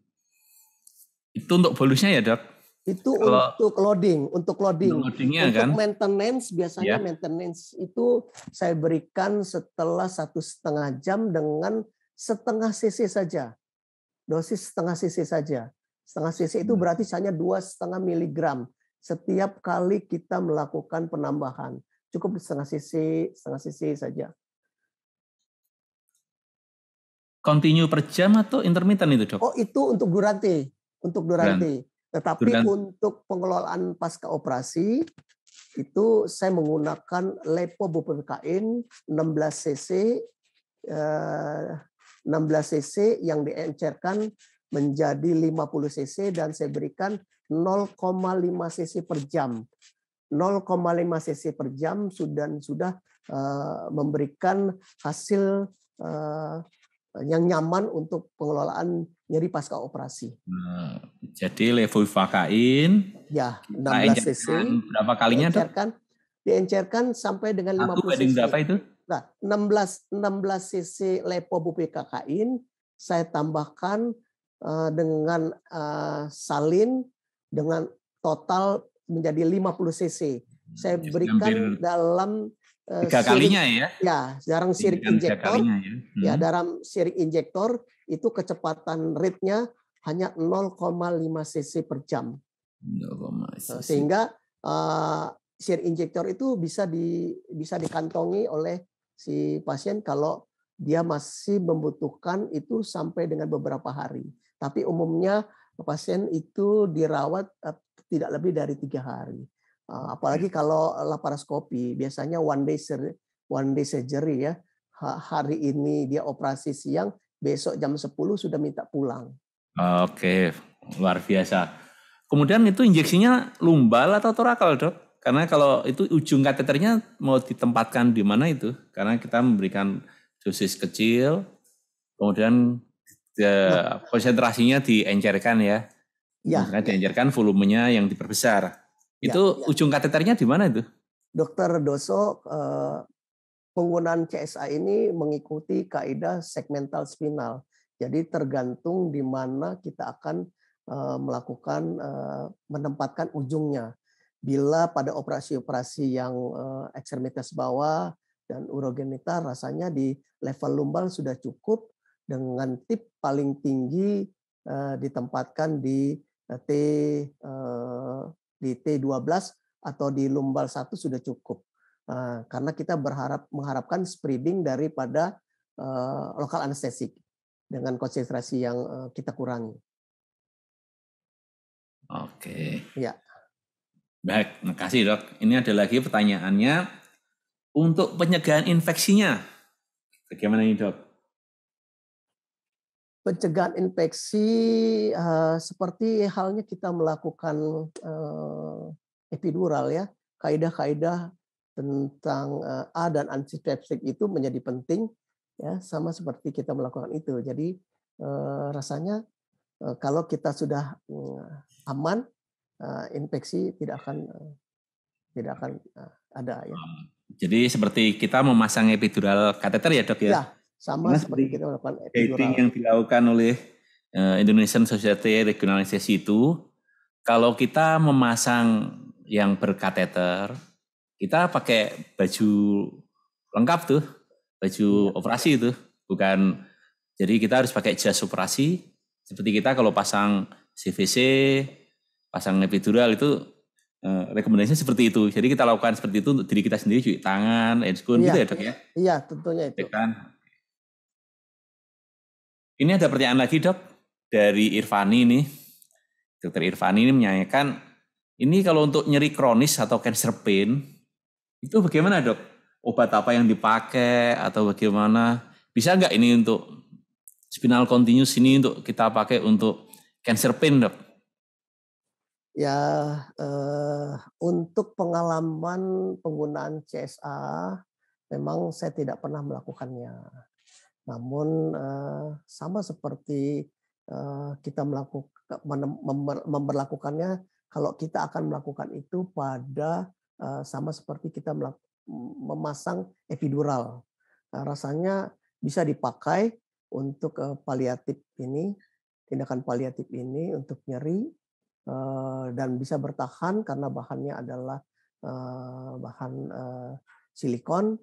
B: Itu untuk bonusnya ya dok?
C: Itu kalau, untuk loading, untuk loading. loadingnya kan? maintenance biasanya yeah. maintenance itu saya berikan setelah satu setengah jam dengan setengah cc saja. Dosis setengah cc saja. Setengah cc itu hmm. berarti hanya dua setengah miligram setiap kali kita melakukan penambahan. Cukup setengah cc, setengah cc saja.
B: Continue per jam atau intermittent itu, Dok? Oh,
C: itu untuk durante, untuk durante. Tetapi durante. untuk pengelolaan pasca operasi itu saya menggunakan lepo bupenkain 16 cc eh, 16 cc yang diencerkan menjadi 50 cc dan saya berikan 0,5 cc per jam. 0,5 cc per jam sudah sudah eh, uh, memberikan hasil uh, yang nyaman untuk pengelolaan nyeri pasca operasi. Nah,
B: jadi levovakain ya 16 cc berapa kalinya diencerkan,
C: diencerkan sampai dengan 50 cc. berapa itu? Nah, 16 16 cc Lepo BPKKIN saya tambahkan eh, dengan eh, salin dengan total menjadi 50 cc. Hmm, saya berikan dalam uh, tiga kalinya sirik, ya. Ya, dalam sirik injektor. Ya? ya. Hmm. ya, dalam sirik injektor itu kecepatan rate-nya hanya 0,5 cc per jam. 0,5 Sehingga uh, sirik injektor itu bisa di bisa dikantongi oleh si pasien kalau dia masih membutuhkan itu sampai dengan beberapa hari. Tapi umumnya pasien itu dirawat eh, tidak lebih dari tiga hari. Eh, apalagi iya. kalau laparoskopi, biasanya one day surgery, one day surgery ya. Hari ini dia operasi siang, besok jam 10 sudah minta pulang.
B: Oke, luar biasa. Kemudian itu injeksinya lumbal atau torakal, Dok? Karena kalau itu ujung kateternya mau ditempatkan di mana itu? Karena kita memberikan dosis kecil, kemudian ya, konsentrasinya diencerkan ya. Ya. Karena ya. diencerkan volumenya yang diperbesar. Ya, itu ya, ya. ujung kateternya di mana itu?
C: Dokter Doso, eh, penggunaan CSA ini mengikuti kaidah segmental spinal. Jadi tergantung di mana kita akan eh, melakukan eh, menempatkan ujungnya. Bila pada operasi-operasi yang eh, ekstremitas bawah dan urogenita rasanya di level lumbal sudah cukup dengan tip paling tinggi eh, ditempatkan di eh, T di T12 atau di lumbal satu sudah cukup. Karena kita berharap mengharapkan spreading daripada lokal anestesik dengan konsentrasi yang kita kurangi.
B: Oke. Okay. Ya. Baik, makasih dok. Ini ada lagi pertanyaannya untuk pencegahan infeksinya. Bagaimana ini dok?
C: Pencegahan infeksi uh, seperti halnya kita melakukan uh, epidural ya, kaidah-kaidah tentang uh, A dan antiseptik itu menjadi penting ya, sama seperti kita melakukan itu. Jadi uh, rasanya uh, kalau kita sudah uh, aman Eh, infeksi tidak akan eh, tidak akan eh, ada ya.
B: Jadi seperti kita memasang epidural kateter ya dok ya? Ya
C: sama Karena seperti kita melakukan epidural. yang
B: dilakukan oleh Indonesian Society Regional Anesthesia itu kalau kita memasang yang berkateter kita pakai baju lengkap tuh baju ya. operasi itu iya. bukan jadi kita harus pakai jas operasi seperti kita kalau pasang CVC pasang epidural itu eh, rekomendasinya seperti itu. Jadi kita lakukan seperti itu untuk diri kita sendiri, cuci tangan, handphone gitu iya, gitu ya dok ya?
C: Iya tentunya itu.
B: Dekan. Ya ini ada pertanyaan lagi dok dari Irfani ini Dokter Irfani ini menyanyikan, ini kalau untuk nyeri kronis atau cancer pain, itu bagaimana dok? Obat apa yang dipakai atau bagaimana? Bisa nggak ini untuk spinal continuous ini untuk kita pakai untuk cancer pain dok?
C: ya eh, untuk pengalaman penggunaan CSA memang saya tidak pernah melakukannya. Namun eh, sama seperti eh, kita melakukan memperlakukannya kalau kita akan melakukan itu pada eh, sama seperti kita memasang epidural. Nah, rasanya bisa dipakai untuk eh, paliatif ini, tindakan paliatif ini untuk nyeri Eh, dan bisa bertahan karena bahannya adalah eh, bahan eh, silikon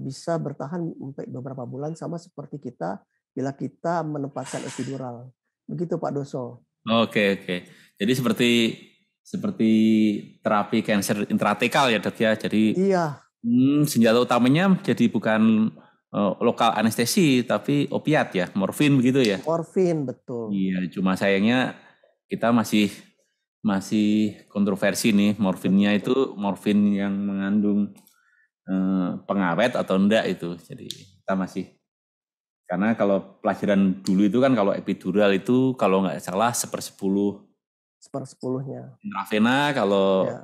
C: bisa bertahan sampai beberapa bulan sama seperti kita bila kita menempatkan epidural. Begitu Pak Doso.
B: Oke oke. Jadi seperti seperti terapi kanker intratekal ya dok ya. Jadi iya. Hmm, senjata utamanya jadi bukan lokal anestesi tapi opiat ya, morfin begitu ya.
C: Morfin betul.
B: Iya, cuma sayangnya kita masih masih kontroversi nih morfinnya itu morfin yang mengandung eh, pengawet atau enggak itu. Jadi kita masih karena kalau pelajaran dulu itu kan kalau epidural itu kalau nggak salah sepersepuluh
C: sepersepuluhnya
B: intravena kalau ya.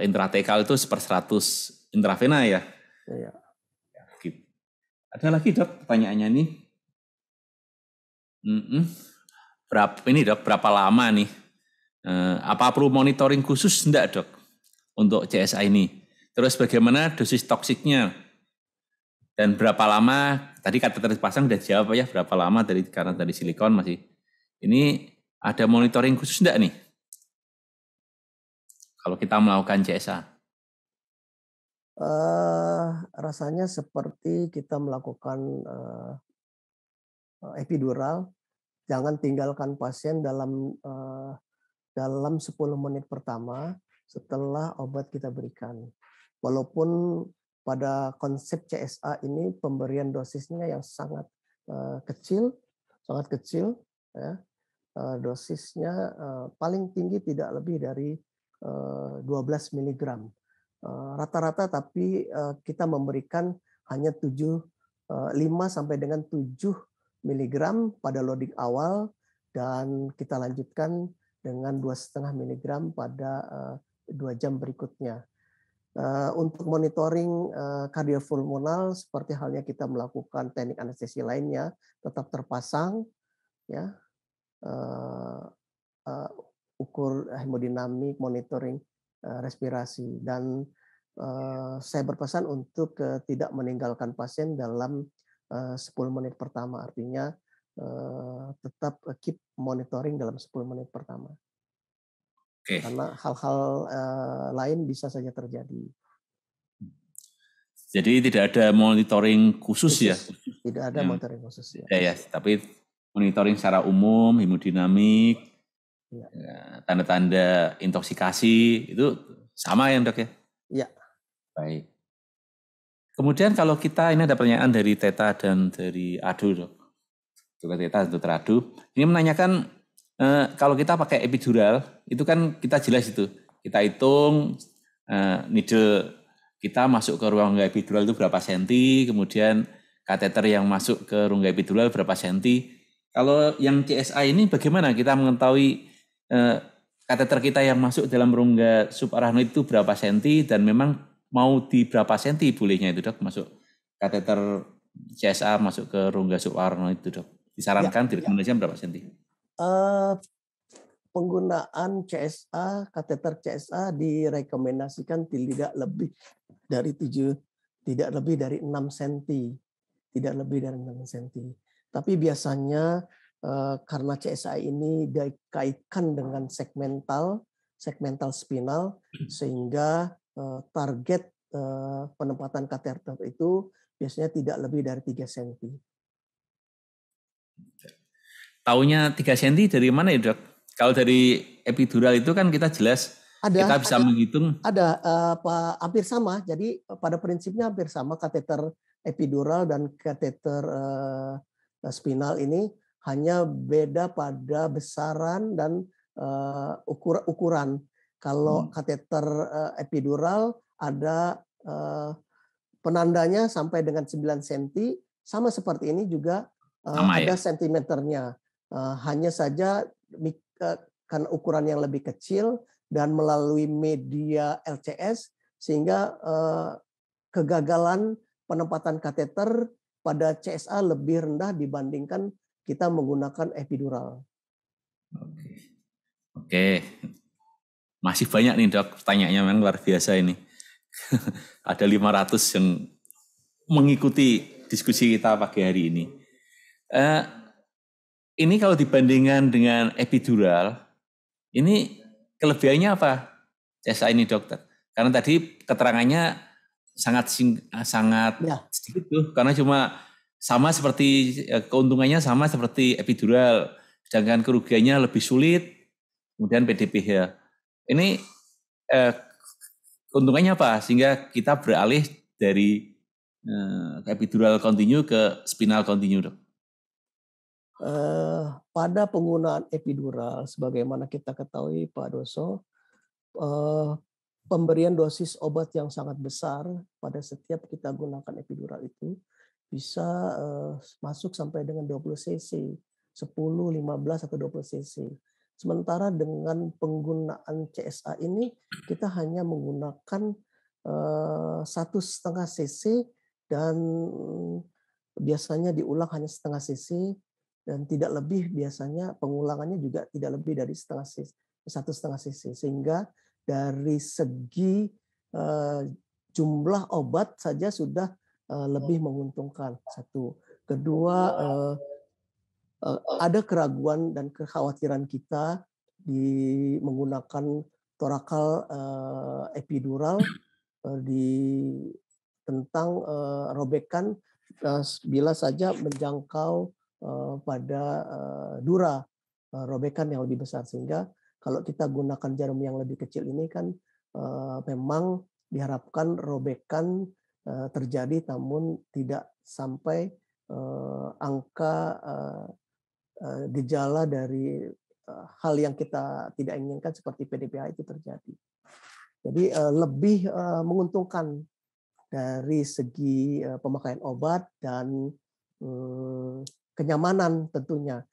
B: eh, intratekal itu seper seratus intravena ya. Iya. Ya, Ada lagi dok pertanyaannya nih. Mm -mm berapa ini dok berapa lama nih? Eh, apa perlu monitoring khusus enggak dok untuk CSA ini? Terus bagaimana dosis toksiknya? Dan berapa lama? Tadi kata terpasang udah jawab ya berapa lama dari karena tadi silikon masih. Ini ada monitoring khusus enggak nih? Kalau kita melakukan CSA?
C: Uh, eh, rasanya seperti kita melakukan uh, epidural jangan tinggalkan pasien dalam uh, dalam 10 menit pertama setelah obat kita berikan. Walaupun pada konsep CSA ini pemberian dosisnya yang sangat uh, kecil, sangat kecil ya. Uh, dosisnya uh, paling tinggi tidak lebih dari 12 mg. Rata-rata tapi kita memberikan hanya 7 5 sampai dengan 7 mg pada loading awal dan kita lanjutkan dengan 2,5 mg pada eh, dua jam berikutnya. Eh, untuk monitoring eh, kardiofulmonal seperti halnya kita melakukan teknik anestesi lainnya tetap terpasang ya ukur hemodinamik, monitoring respirasi dan saya berpesan untuk tidak meninggalkan pasien dalam 10 eh, menit pertama artinya eh, tetap eh, keep monitoring dalam 10 menit
B: pertama. Okay. Karena
C: hal-hal lain bisa saja terjadi.
B: Jadi tidak ada monitoring khusus, ya? khusus. ya?
C: Tidak ada ya. monitoring khusus ya. Ya, ya.
B: Tapi monitoring secara umum, hemodinamik, iya. ya, tanda-tanda ya. intoksikasi itu sama ya dok ya? Ya. Baik. Kemudian kalau kita ini ada pertanyaan dari Teta dan dari Adu, juga Teta dan Dr. Adu. Ini menanyakan eh, kalau kita pakai epidural itu kan kita jelas itu. Kita hitung eh, needle kita masuk ke ruang epidural itu berapa senti, kemudian kateter yang masuk ke rongga epidural berapa senti. Kalau yang CSA ini bagaimana kita mengetahui eh, kateter kita yang masuk dalam rongga subarachnoid itu berapa senti dan memang mau di berapa senti bolehnya itu dok masuk kateter CSA masuk ke rongga subwarno itu dok disarankan ya, direkomendasikan ya. berapa senti?
C: Uh, penggunaan CSA kateter CSA direkomendasikan tidak lebih dari 7 tidak lebih dari 6 senti tidak lebih dari 6 senti tapi biasanya uh, karena CSA ini dikaitkan dengan segmental segmental spinal sehingga Eh, target eh, penempatan kateter itu biasanya tidak lebih dari 3 cm.
B: Taunya 3 cm dari mana ya dok? Kalau dari epidural itu kan kita jelas ada, kita bisa ada, menghitung.
C: Ada apa, eh, hampir sama. Jadi pada prinsipnya hampir sama kateter epidural dan kateter uh, spinal ini hanya beda pada besaran dan uh, ukur ukuran. Kalau hmm. kateter uh, epidural ada uh, penandanya sampai dengan 9 cm, sama seperti ini juga uh, ada ya? sentimeternya. Uh, hanya saja uh, kan ukuran yang lebih kecil dan melalui media LCS sehingga uh, kegagalan penempatan kateter pada CSA lebih rendah dibandingkan kita menggunakan epidural. Oke.
B: Oke. Masih banyak nih dok pertanyaannya memang luar biasa ini. Ada 500 yang mengikuti diskusi kita pagi hari ini. Uh, ini kalau dibandingkan dengan epidural, ini kelebihannya apa? Cesa ini dokter. Karena tadi keterangannya sangat sing, eh, sangat ya. sedikit tuh, karena cuma sama seperti eh, keuntungannya sama seperti epidural, sedangkan kerugiannya lebih sulit. Kemudian PDPH. Ini eh, keuntungannya apa? Sehingga kita beralih dari eh, epidural kontinu ke spinal kontinu, dok.
C: Eh, pada penggunaan epidural, sebagaimana kita ketahui, Pak Doso, eh, pemberian dosis obat yang sangat besar pada setiap kita gunakan epidural itu bisa eh, masuk sampai dengan 20 cc, 10, 15 atau 20 cc. Sementara dengan penggunaan CSA ini kita hanya menggunakan satu setengah cc dan biasanya diulang hanya setengah cc dan tidak lebih biasanya pengulangannya juga tidak lebih dari setengah satu setengah cc sehingga dari segi jumlah obat saja sudah lebih oh. menguntungkan satu kedua Eh, ada keraguan dan kekhawatiran kita di menggunakan torakal eh, epidural eh, di tentang robekan bila saja menjangkau pada dura robekan yang lebih besar sehingga kalau kita gunakan jarum yang lebih kecil ini kan memang diharapkan robekan terjadi namun tidak sampai angka Eh, gejala dari eh, hal yang kita tidak inginkan seperti PDPA itu terjadi. Jadi eh, lebih menguntungkan dari segi pemakaian obat dan kenyamanan tentunya.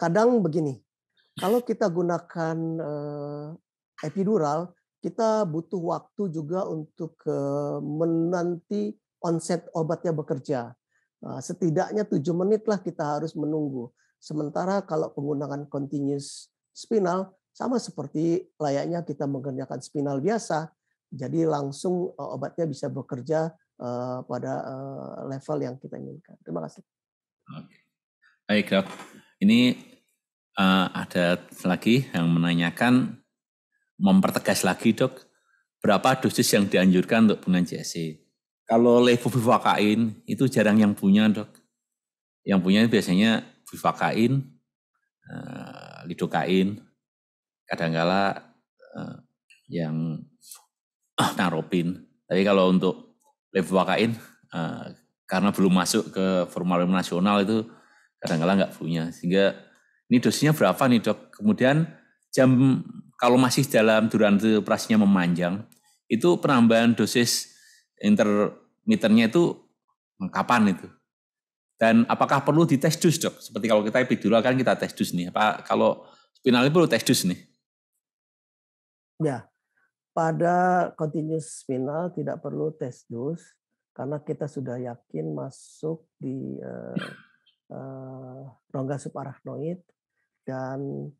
C: Kadang begini, kalau kita gunakan epidural, kita butuh waktu juga untuk menanti onset obatnya bekerja. Nah, setidaknya tujuh menit lah kita harus menunggu. Sementara kalau penggunaan continuous spinal sama seperti layaknya kita mengerjakan spinal biasa, jadi langsung eh, obatnya bisa bekerja eh, pada eh, level yang kita inginkan.
B: Terima kasih. Oke. Baik dok, ini ada lagi yang menanyakan mempertegas lagi dok, berapa dosis yang dianjurkan untuk penggunaan JSC? kalau kain itu jarang yang punya dok. Yang punya biasanya vivakain, uh, eh, lidokain, kadangkala uh, eh, yang uh, naropin. Tapi kalau untuk kain, uh, eh, karena belum masuk ke formalin nasional itu kadang kadangkala nggak punya. Sehingga ini dosisnya berapa nih dok? Kemudian jam kalau masih dalam durasi operasinya memanjang, itu penambahan dosis intermiternya itu kapan itu? Dan apakah perlu dites dus dok? Seperti kalau kita epidural kan kita tes dus nih. Apa kalau spinal perlu tes dus nih?
C: Ya, pada continuous spinal tidak perlu tes dus karena kita sudah yakin masuk di uh, uh, rongga subarachnoid dan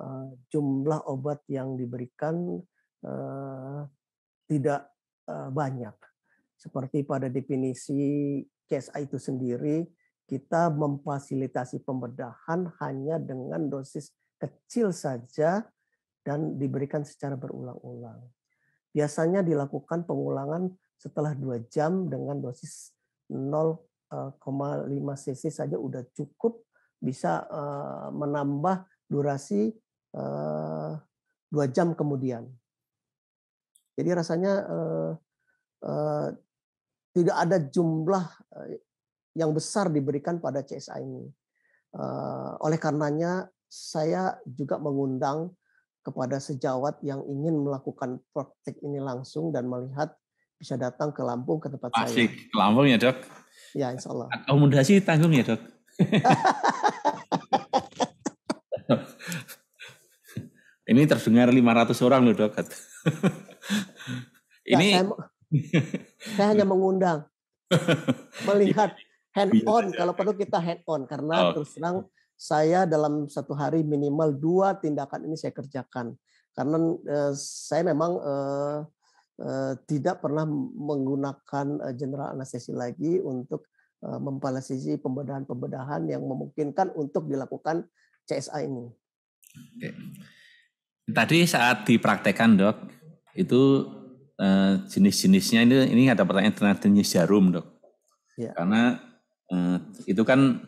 C: uh, jumlah obat yang diberikan uh, tidak uh, banyak. Seperti pada definisi CSA itu sendiri, kita memfasilitasi pembedahan hanya dengan dosis kecil saja dan diberikan secara berulang-ulang. Biasanya dilakukan pengulangan setelah dua jam dengan dosis 0,5 eh, cc saja udah cukup bisa eh, menambah durasi eh, dua jam kemudian. Jadi rasanya tidak ada jumlah eh, yang besar diberikan pada CSI ini. Eh, oleh karenanya saya juga mengundang kepada sejawat yang ingin melakukan praktik ini langsung dan melihat bisa datang ke Lampung ke tempat Masih saya.
B: Ke Lampung ya dok? Ya insya Allah. Akomodasi tanggung ya dok? ini terdengar 500 orang loh dok.
A: ini ya, saya
C: saya hanya iya. mengundang, melihat iya. hand iya, on. Kalau perlu kita hand on karena okay. terus terang saya dalam satu hari minimal dua tindakan ini saya kerjakan karena eh, saya memang eh, eh, tidak pernah menggunakan eh, general anestesi lagi untuk eh, memfasilitasi pembedahan-pembedahan yang memungkinkan untuk dilakukan CSA ini.
B: Oke. Tadi saat dipraktekan dok itu Eh, jenis-jenisnya ini ini ada pertanyaan tentang jenis jarum dok. Ya. Karena eh, itu kan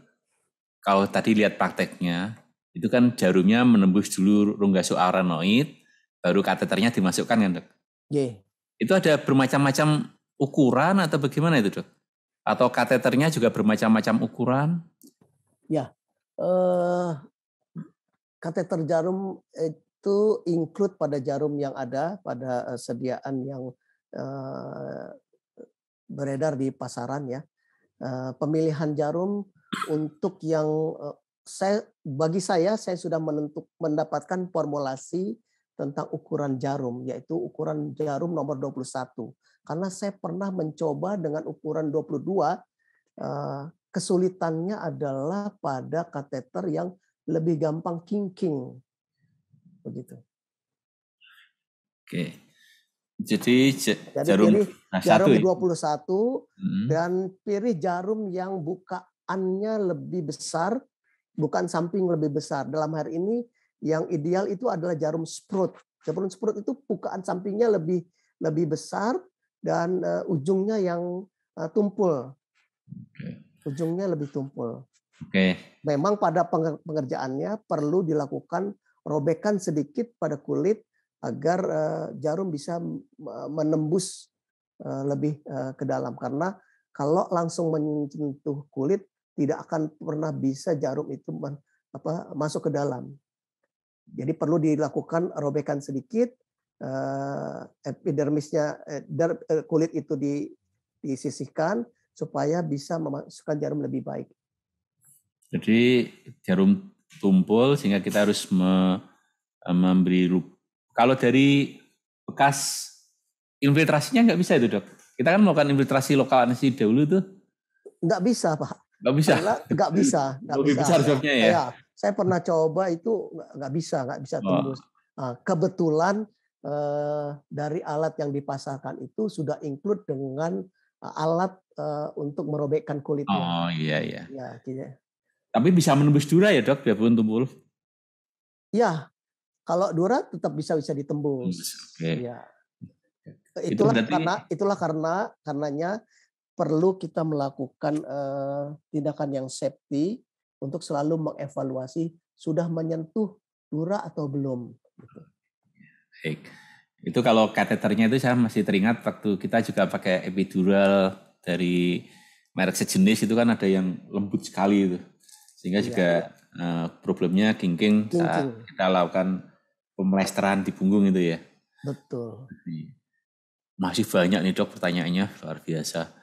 B: kalau tadi lihat prakteknya itu kan jarumnya menembus dulu rongga suaranoid, baru kateternya dimasukkan kan dok? Iya. Itu ada bermacam-macam ukuran atau bagaimana itu dok? Atau kateternya juga bermacam-macam ukuran?
C: Ya, uh, kateter jarum eh, itu include pada jarum yang ada pada eh, sediaan yang eh, beredar di pasaran ya. Eh, pemilihan jarum untuk yang saya bagi saya saya sudah menentuk mendapatkan formulasi tentang ukuran jarum yaitu ukuran jarum nomor 21 karena saya pernah mencoba dengan ukuran 22 kesulitannya adalah pada kateter yang lebih gampang kinking begitu.
B: Oke. Jadi, Jadi jarum pilih nah, jarum
C: satu 21 ya? Hmm. dan pilih jarum yang bukaannya lebih besar, bukan samping lebih besar. Dalam hari ini yang ideal itu adalah jarum sprut. Jarum sprut itu bukaan sampingnya lebih lebih besar dan uh, ujungnya yang uh, tumpul. Okay. Ujungnya lebih tumpul. Oke. Memang pada pengerjaannya perlu dilakukan robekan sedikit pada kulit agar eh, jarum bisa menembus eh, lebih eh, ke dalam karena kalau langsung menyentuh kulit tidak akan pernah bisa jarum itu masuk ke dalam. Jadi perlu dilakukan robekan sedikit epidermisnya kulit itu disisihkan supaya bisa memasukkan jarum lebih baik.
B: Jadi jarum tumpul sehingga kita harus me, eh, memberi kalau dari bekas infiltrasinya nggak bisa itu dok kita kan melakukan infiltrasi lokal anestesi dahulu tuh
C: nggak bisa pak
B: nggak bisa nggak bisa nggak bisa besar ya. ya
C: saya pernah coba itu nggak bisa nggak bisa tembus oh. nah, kebetulan eh, dari alat yang dipasarkan itu sudah include dengan eh, alat eh, untuk merobekkan kulitnya oh iya iya ya,
B: tapi bisa menembus Dura ya dok, biarpun tumpul.
C: Ya, kalau Dura tetap bisa bisa ditembus. Okay. Ya. Itulah itu berarti... karena itulah karena karenanya perlu kita melakukan uh, tindakan yang safety untuk selalu mengevaluasi sudah menyentuh Dura atau belum.
B: Baik. Itu kalau kateternya itu saya masih teringat waktu kita juga pakai epidural dari merek sejenis itu kan ada yang lembut sekali itu. Sehingga iya, juga ya. uh, problemnya kinking saat kita lakukan pemlesteran di punggung itu ya.
C: Betul.
B: Masih banyak nih dok pertanyaannya luar biasa.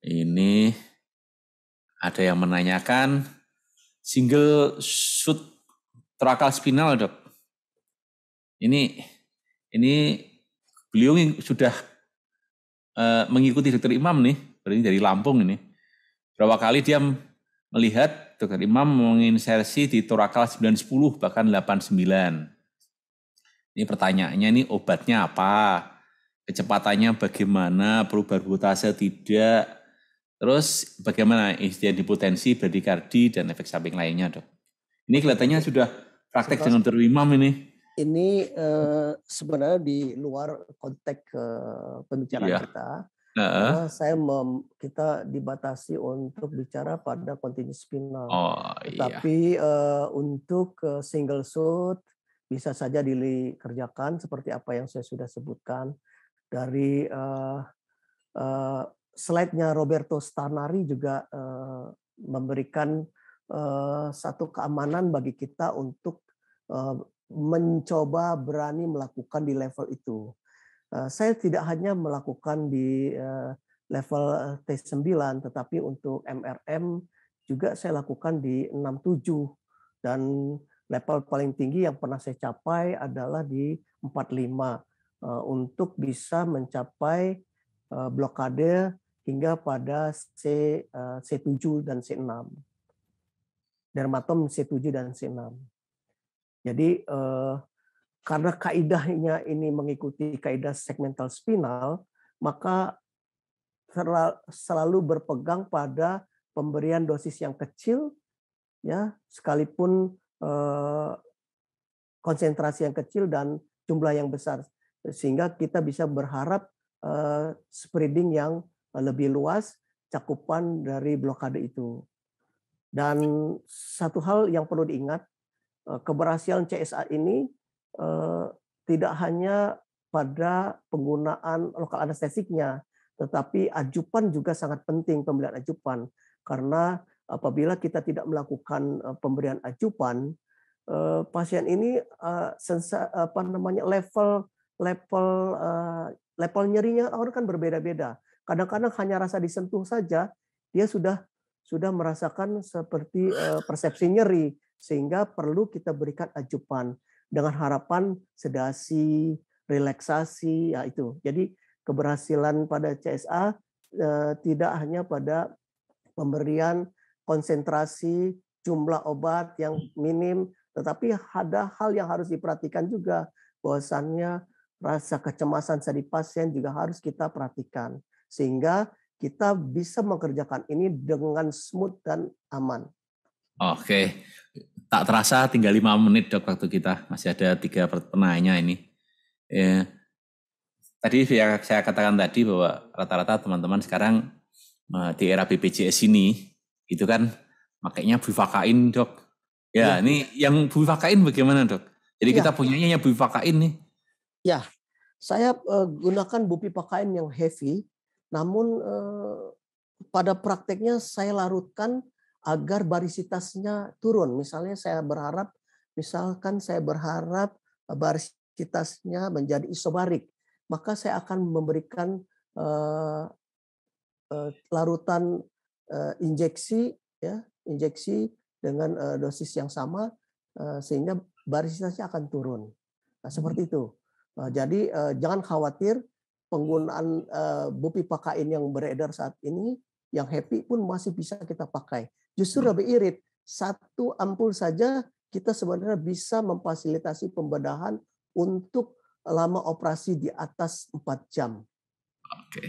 B: Ini ada yang menanyakan single shoot trakal spinal dok. Ini ini beliau sudah uh, mengikuti dokter Imam nih, berarti dari Lampung ini. Berapa kali dia melihat dokter kan Imam menginsersi di torakal 910 bahkan 89. Ini pertanyaannya ini obatnya apa? Kecepatannya bagaimana? Perubahan glutasel tidak? Terus bagaimana istilah hipotensi, bradikardi dan efek samping lainnya, Dok? Ini kelihatannya sudah praktek dengan Dr. Imam ini.
C: Ini uh, sebenarnya di luar konteks uh, pembicaraan iya. kita Uh-huh. saya mem, kita dibatasi untuk bicara pada kontinu spinal. Oh, Tapi iya. uh, untuk eh, single shoot bisa saja dikerjakan seperti apa yang saya sudah sebutkan dari uh, uh, slide-nya Roberto Stanari juga uh, memberikan uh, satu keamanan bagi kita untuk uh, mencoba berani melakukan di level itu. Eh, saya tidak hanya melakukan di eh, level eh, T9 tetapi untuk MRM juga saya lakukan di 67 dan level paling tinggi yang pernah saya capai adalah di 45 untuk bisa mencapai blokade hingga pada C C7 dan C6. Dermatom C7 dan C6. Jadi eh, karena kaidahnya ini mengikuti kaidah segmental spinal, maka selalu berpegang pada pemberian dosis yang kecil ya, sekalipun eh, konsentrasi yang kecil dan jumlah yang besar sehingga kita bisa berharap eh, spreading yang lebih luas cakupan dari blokade itu. Dan satu hal yang perlu diingat, eh, keberhasilan CSA ini Eh, tidak hanya pada penggunaan lokal anestesiknya, tetapi ajupan juga sangat penting pemberian ajupan karena apabila kita tidak melakukan eh, pemberian ajupan, eh, pasien ini apa namanya level level level nyerinya orang kan berbeda-beda. Kadang-kadang hanya rasa disentuh saja dia sudah sudah merasakan seperti persepsi nyeri sehingga perlu kita berikan ajupan dengan harapan sedasi, relaksasi, ya itu. Jadi keberhasilan pada CSA eh, tidak hanya pada pemberian konsentrasi jumlah obat yang minim, tetapi ada hal yang harus diperhatikan juga bahwasannya rasa kecemasan dari pasien juga harus kita perhatikan sehingga kita bisa mengerjakan ini dengan smooth dan aman.
B: Oke, tak terasa tinggal lima menit dok waktu kita masih ada tiga penanya ini. Ya. Tadi yang saya katakan tadi bahwa rata-rata teman-teman sekarang eh, di era BPJS ini itu kan makanya bivakain dok. Ya, ya. ini yang bivakain bagaimana dok? Jadi ya. kita punyanya yang bivakain nih.
C: Ya, saya uh, gunakan pakain yang heavy, namun uh, pada prakteknya saya larutkan agar barisitasnya turun. Misalnya saya berharap, misalkan saya berharap eh, barisitasnya menjadi isobarik, maka saya akan memberikan eh, eh, larutan injeksi, ya, injeksi dengan dosis yang sama sehingga barisitasnya akan turun. Nah, hmm. seperti itu. jadi jangan khawatir penggunaan uh, pakain yang beredar saat ini, yang happy pun masih bisa kita pakai Justru lebih irit. Satu ampul saja kita sebenarnya bisa memfasilitasi pembedahan untuk lama operasi di atas 4 jam.
B: Oke,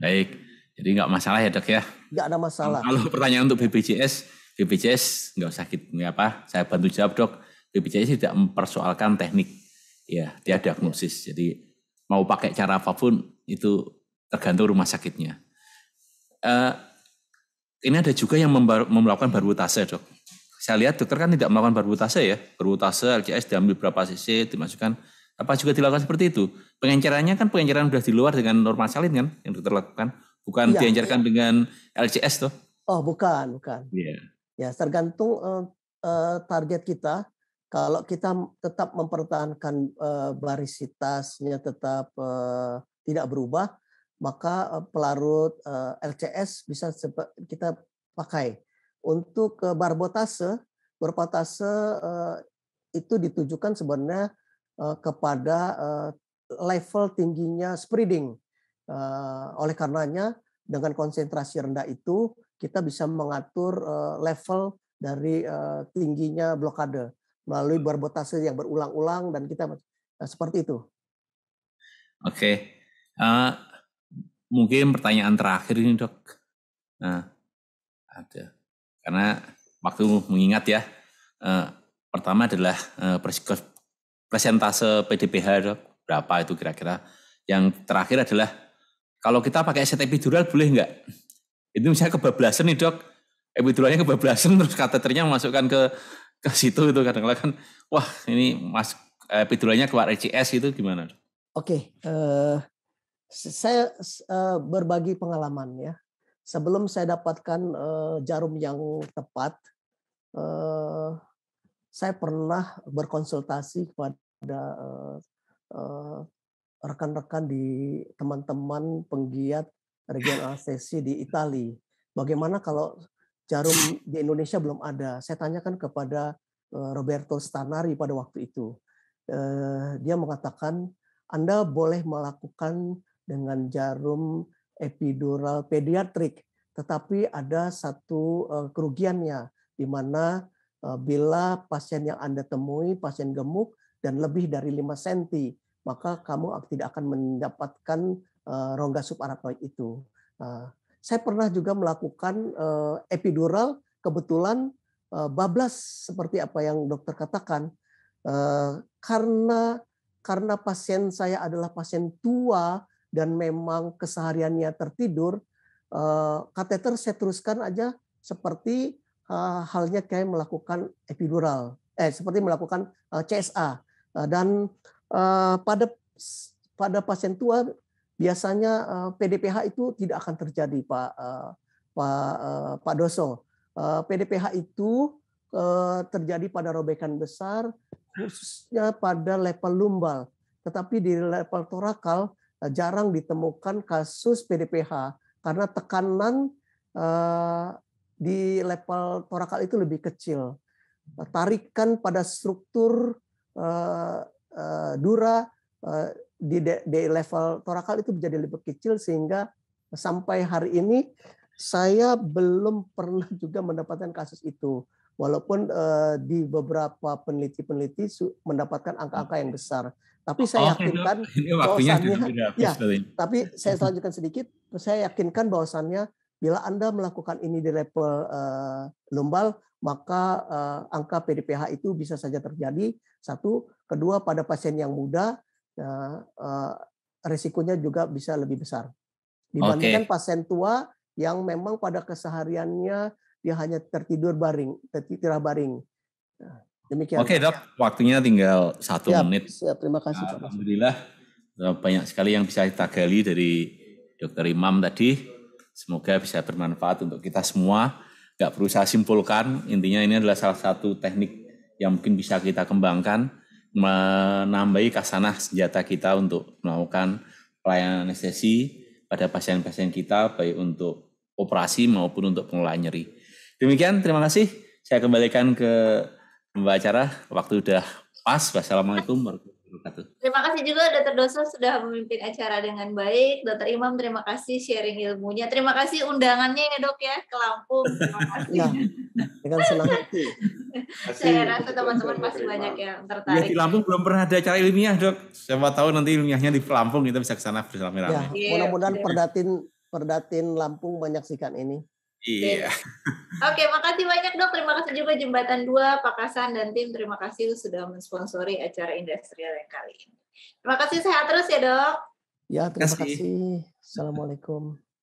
B: baik. Jadi nggak masalah ya dok ya?
C: Nggak ada masalah. Kalau
B: pertanyaan untuk BPJS, BPJS nggak usah gitu, apa, saya bantu jawab dok. BPJS tidak mempersoalkan teknik, ya, dia diagnosis. Jadi mau pakai cara apapun itu tergantung rumah sakitnya. Eh, ini ada juga yang melakukan barbutase dok. Saya lihat dokter kan tidak melakukan barbutase ya. Barbutase LCS diambil berapa cc dimasukkan. Apa juga dilakukan seperti itu? Pengencerannya kan pengenceran sudah di luar dengan normal salin kan yang dokter lakukan. Bukan ya, diencerkan ya. dengan LCS tuh.
C: Oh bukan, bukan. Yeah. Ya tergantung uh, uh, target kita. Kalau kita tetap mempertahankan uh, barisitasnya tetap uh, tidak berubah, maka eh, pelarut eh, LCS bisa kita pakai. Untuk eh, barbotase, barbotase itu ditujukan sebenarnya kepada level tingginya spreading. Oleh karenanya, dengan konsentrasi rendah itu, kita bisa mengatur level dari tingginya blokade melalui hmm. barbotase yang berulang-ulang dan kita seperti itu.
B: Oke. Okay. Uh, mungkin pertanyaan terakhir ini dok. Nah, ada karena waktu mengingat ya. Eh, pertama adalah eh, presentase PDPH dok berapa itu kira-kira. Yang terakhir adalah kalau kita pakai set epidural boleh nggak? Itu misalnya kebablasan nih dok, epiduralnya kebablasan terus kateternya masukkan ke ke situ itu kadang-kadang kan, wah ini mas eh, epiduralnya keluar RCS itu gimana?
C: Oke, okay, eh, saya eh, berbagi pengalaman ya. Sebelum saya dapatkan eh, jarum yang tepat, eh, saya pernah berkonsultasi kepada rekan-rekan di teman-teman penggiat regional sesi di Italia. Bagaimana kalau jarum di Indonesia belum ada? Saya tanyakan kepada Roberto Stanari pada waktu itu. Dia mengatakan, Anda boleh melakukan dengan jarum epidural pediatrik. Tetapi ada satu eh, kerugiannya, di mana eh, bila pasien yang Anda temui, pasien gemuk, dan lebih dari 5 cm, maka kamu tidak akan mendapatkan eh, rongga subarachnoid itu. Saya pernah juga melakukan epidural, kebetulan bablas seperti apa yang dokter katakan, karena karena pasien saya adalah pasien tua dan memang kesehariannya tertidur, eh, kateter saya teruskan aja seperti eh, halnya kayak melakukan epidural, eh seperti melakukan eh, CSA. Dan pada pada pasien tua biasanya PDPH itu tidak akan terjadi, Pak Pak Pak Doso. PDPH itu terjadi pada robekan besar, khususnya pada level lumbal. Tetapi di level torakal Eh, jarang ditemukan kasus PDPH karena tekanan eh, di level torakal itu lebih kecil. Eh, tarikan pada struktur dura di, level torakal itu menjadi lebih kecil sehingga sampai hari ini saya belum pernah juga mendapatkan kasus itu walaupun di beberapa peneliti-peneliti mendapatkan angka-angka yang besar. Tapi saya yakinkan oh, ini waktunya bahwasannya, ya, tapi saya selanjutkan sedikit. Saya yakinkan bahwasannya bila Anda melakukan ini di level uh, eh, lumbal, maka uh, angka PDPH itu bisa saja terjadi. Satu, kedua pada pasien yang muda, uh, ya, uh, eh, resikonya juga bisa lebih besar dibandingkan okay. pasien tua yang memang pada kesehariannya dia hanya tertidur baring, tertidur baring. Nah, Demikian. Oke, Dok.
B: Waktunya tinggal satu siap, menit. Siap, terima kasih. Pak. Alhamdulillah. E, banyak sekali yang bisa kita gali dari Dokter Imam tadi. Semoga bisa bermanfaat untuk kita semua. Gak perlu saya simpulkan, intinya ini adalah salah satu teknik yang mungkin bisa kita kembangkan, menambahi kasanah senjata kita untuk melakukan pelayanan anestesi pada pasien-pasien kita, baik untuk operasi maupun untuk pengelolaan nyeri. Demikian, terima kasih. Saya kembalikan ke Mbak Acara, waktu udah pas. Wassalamualaikum warahmatullahi
A: wabarakatuh. Terima kasih juga Dr. Dosa sudah memimpin acara dengan baik. Dr. Imam, terima kasih sharing ilmunya. Terima kasih undangannya ya dok ya ke Lampung. Terima
B: kasih. Ya, dengan senang
A: Saya rasa teman-teman masih banyak yang iya, tertarik. Ya, di
B: Lampung belum pernah ada acara ilmiah dok. Siapa tahu nanti ilmiahnya di Lampung kita bisa ke sana bersama-sama. Ya,
A: iya,
C: mudah-mudahan iya. perdatin perdatin Lampung menyaksikan ini.
B: Iya.
A: Oke, okay, makasih banyak dok. Terima kasih juga Jembatan Pak Kasan dan tim. Terima kasih sudah mensponsori acara industrial yang kali ini. Terima kasih, sehat terus ya dok.
C: Ya, terima kasih. kasih. Assalamualaikum.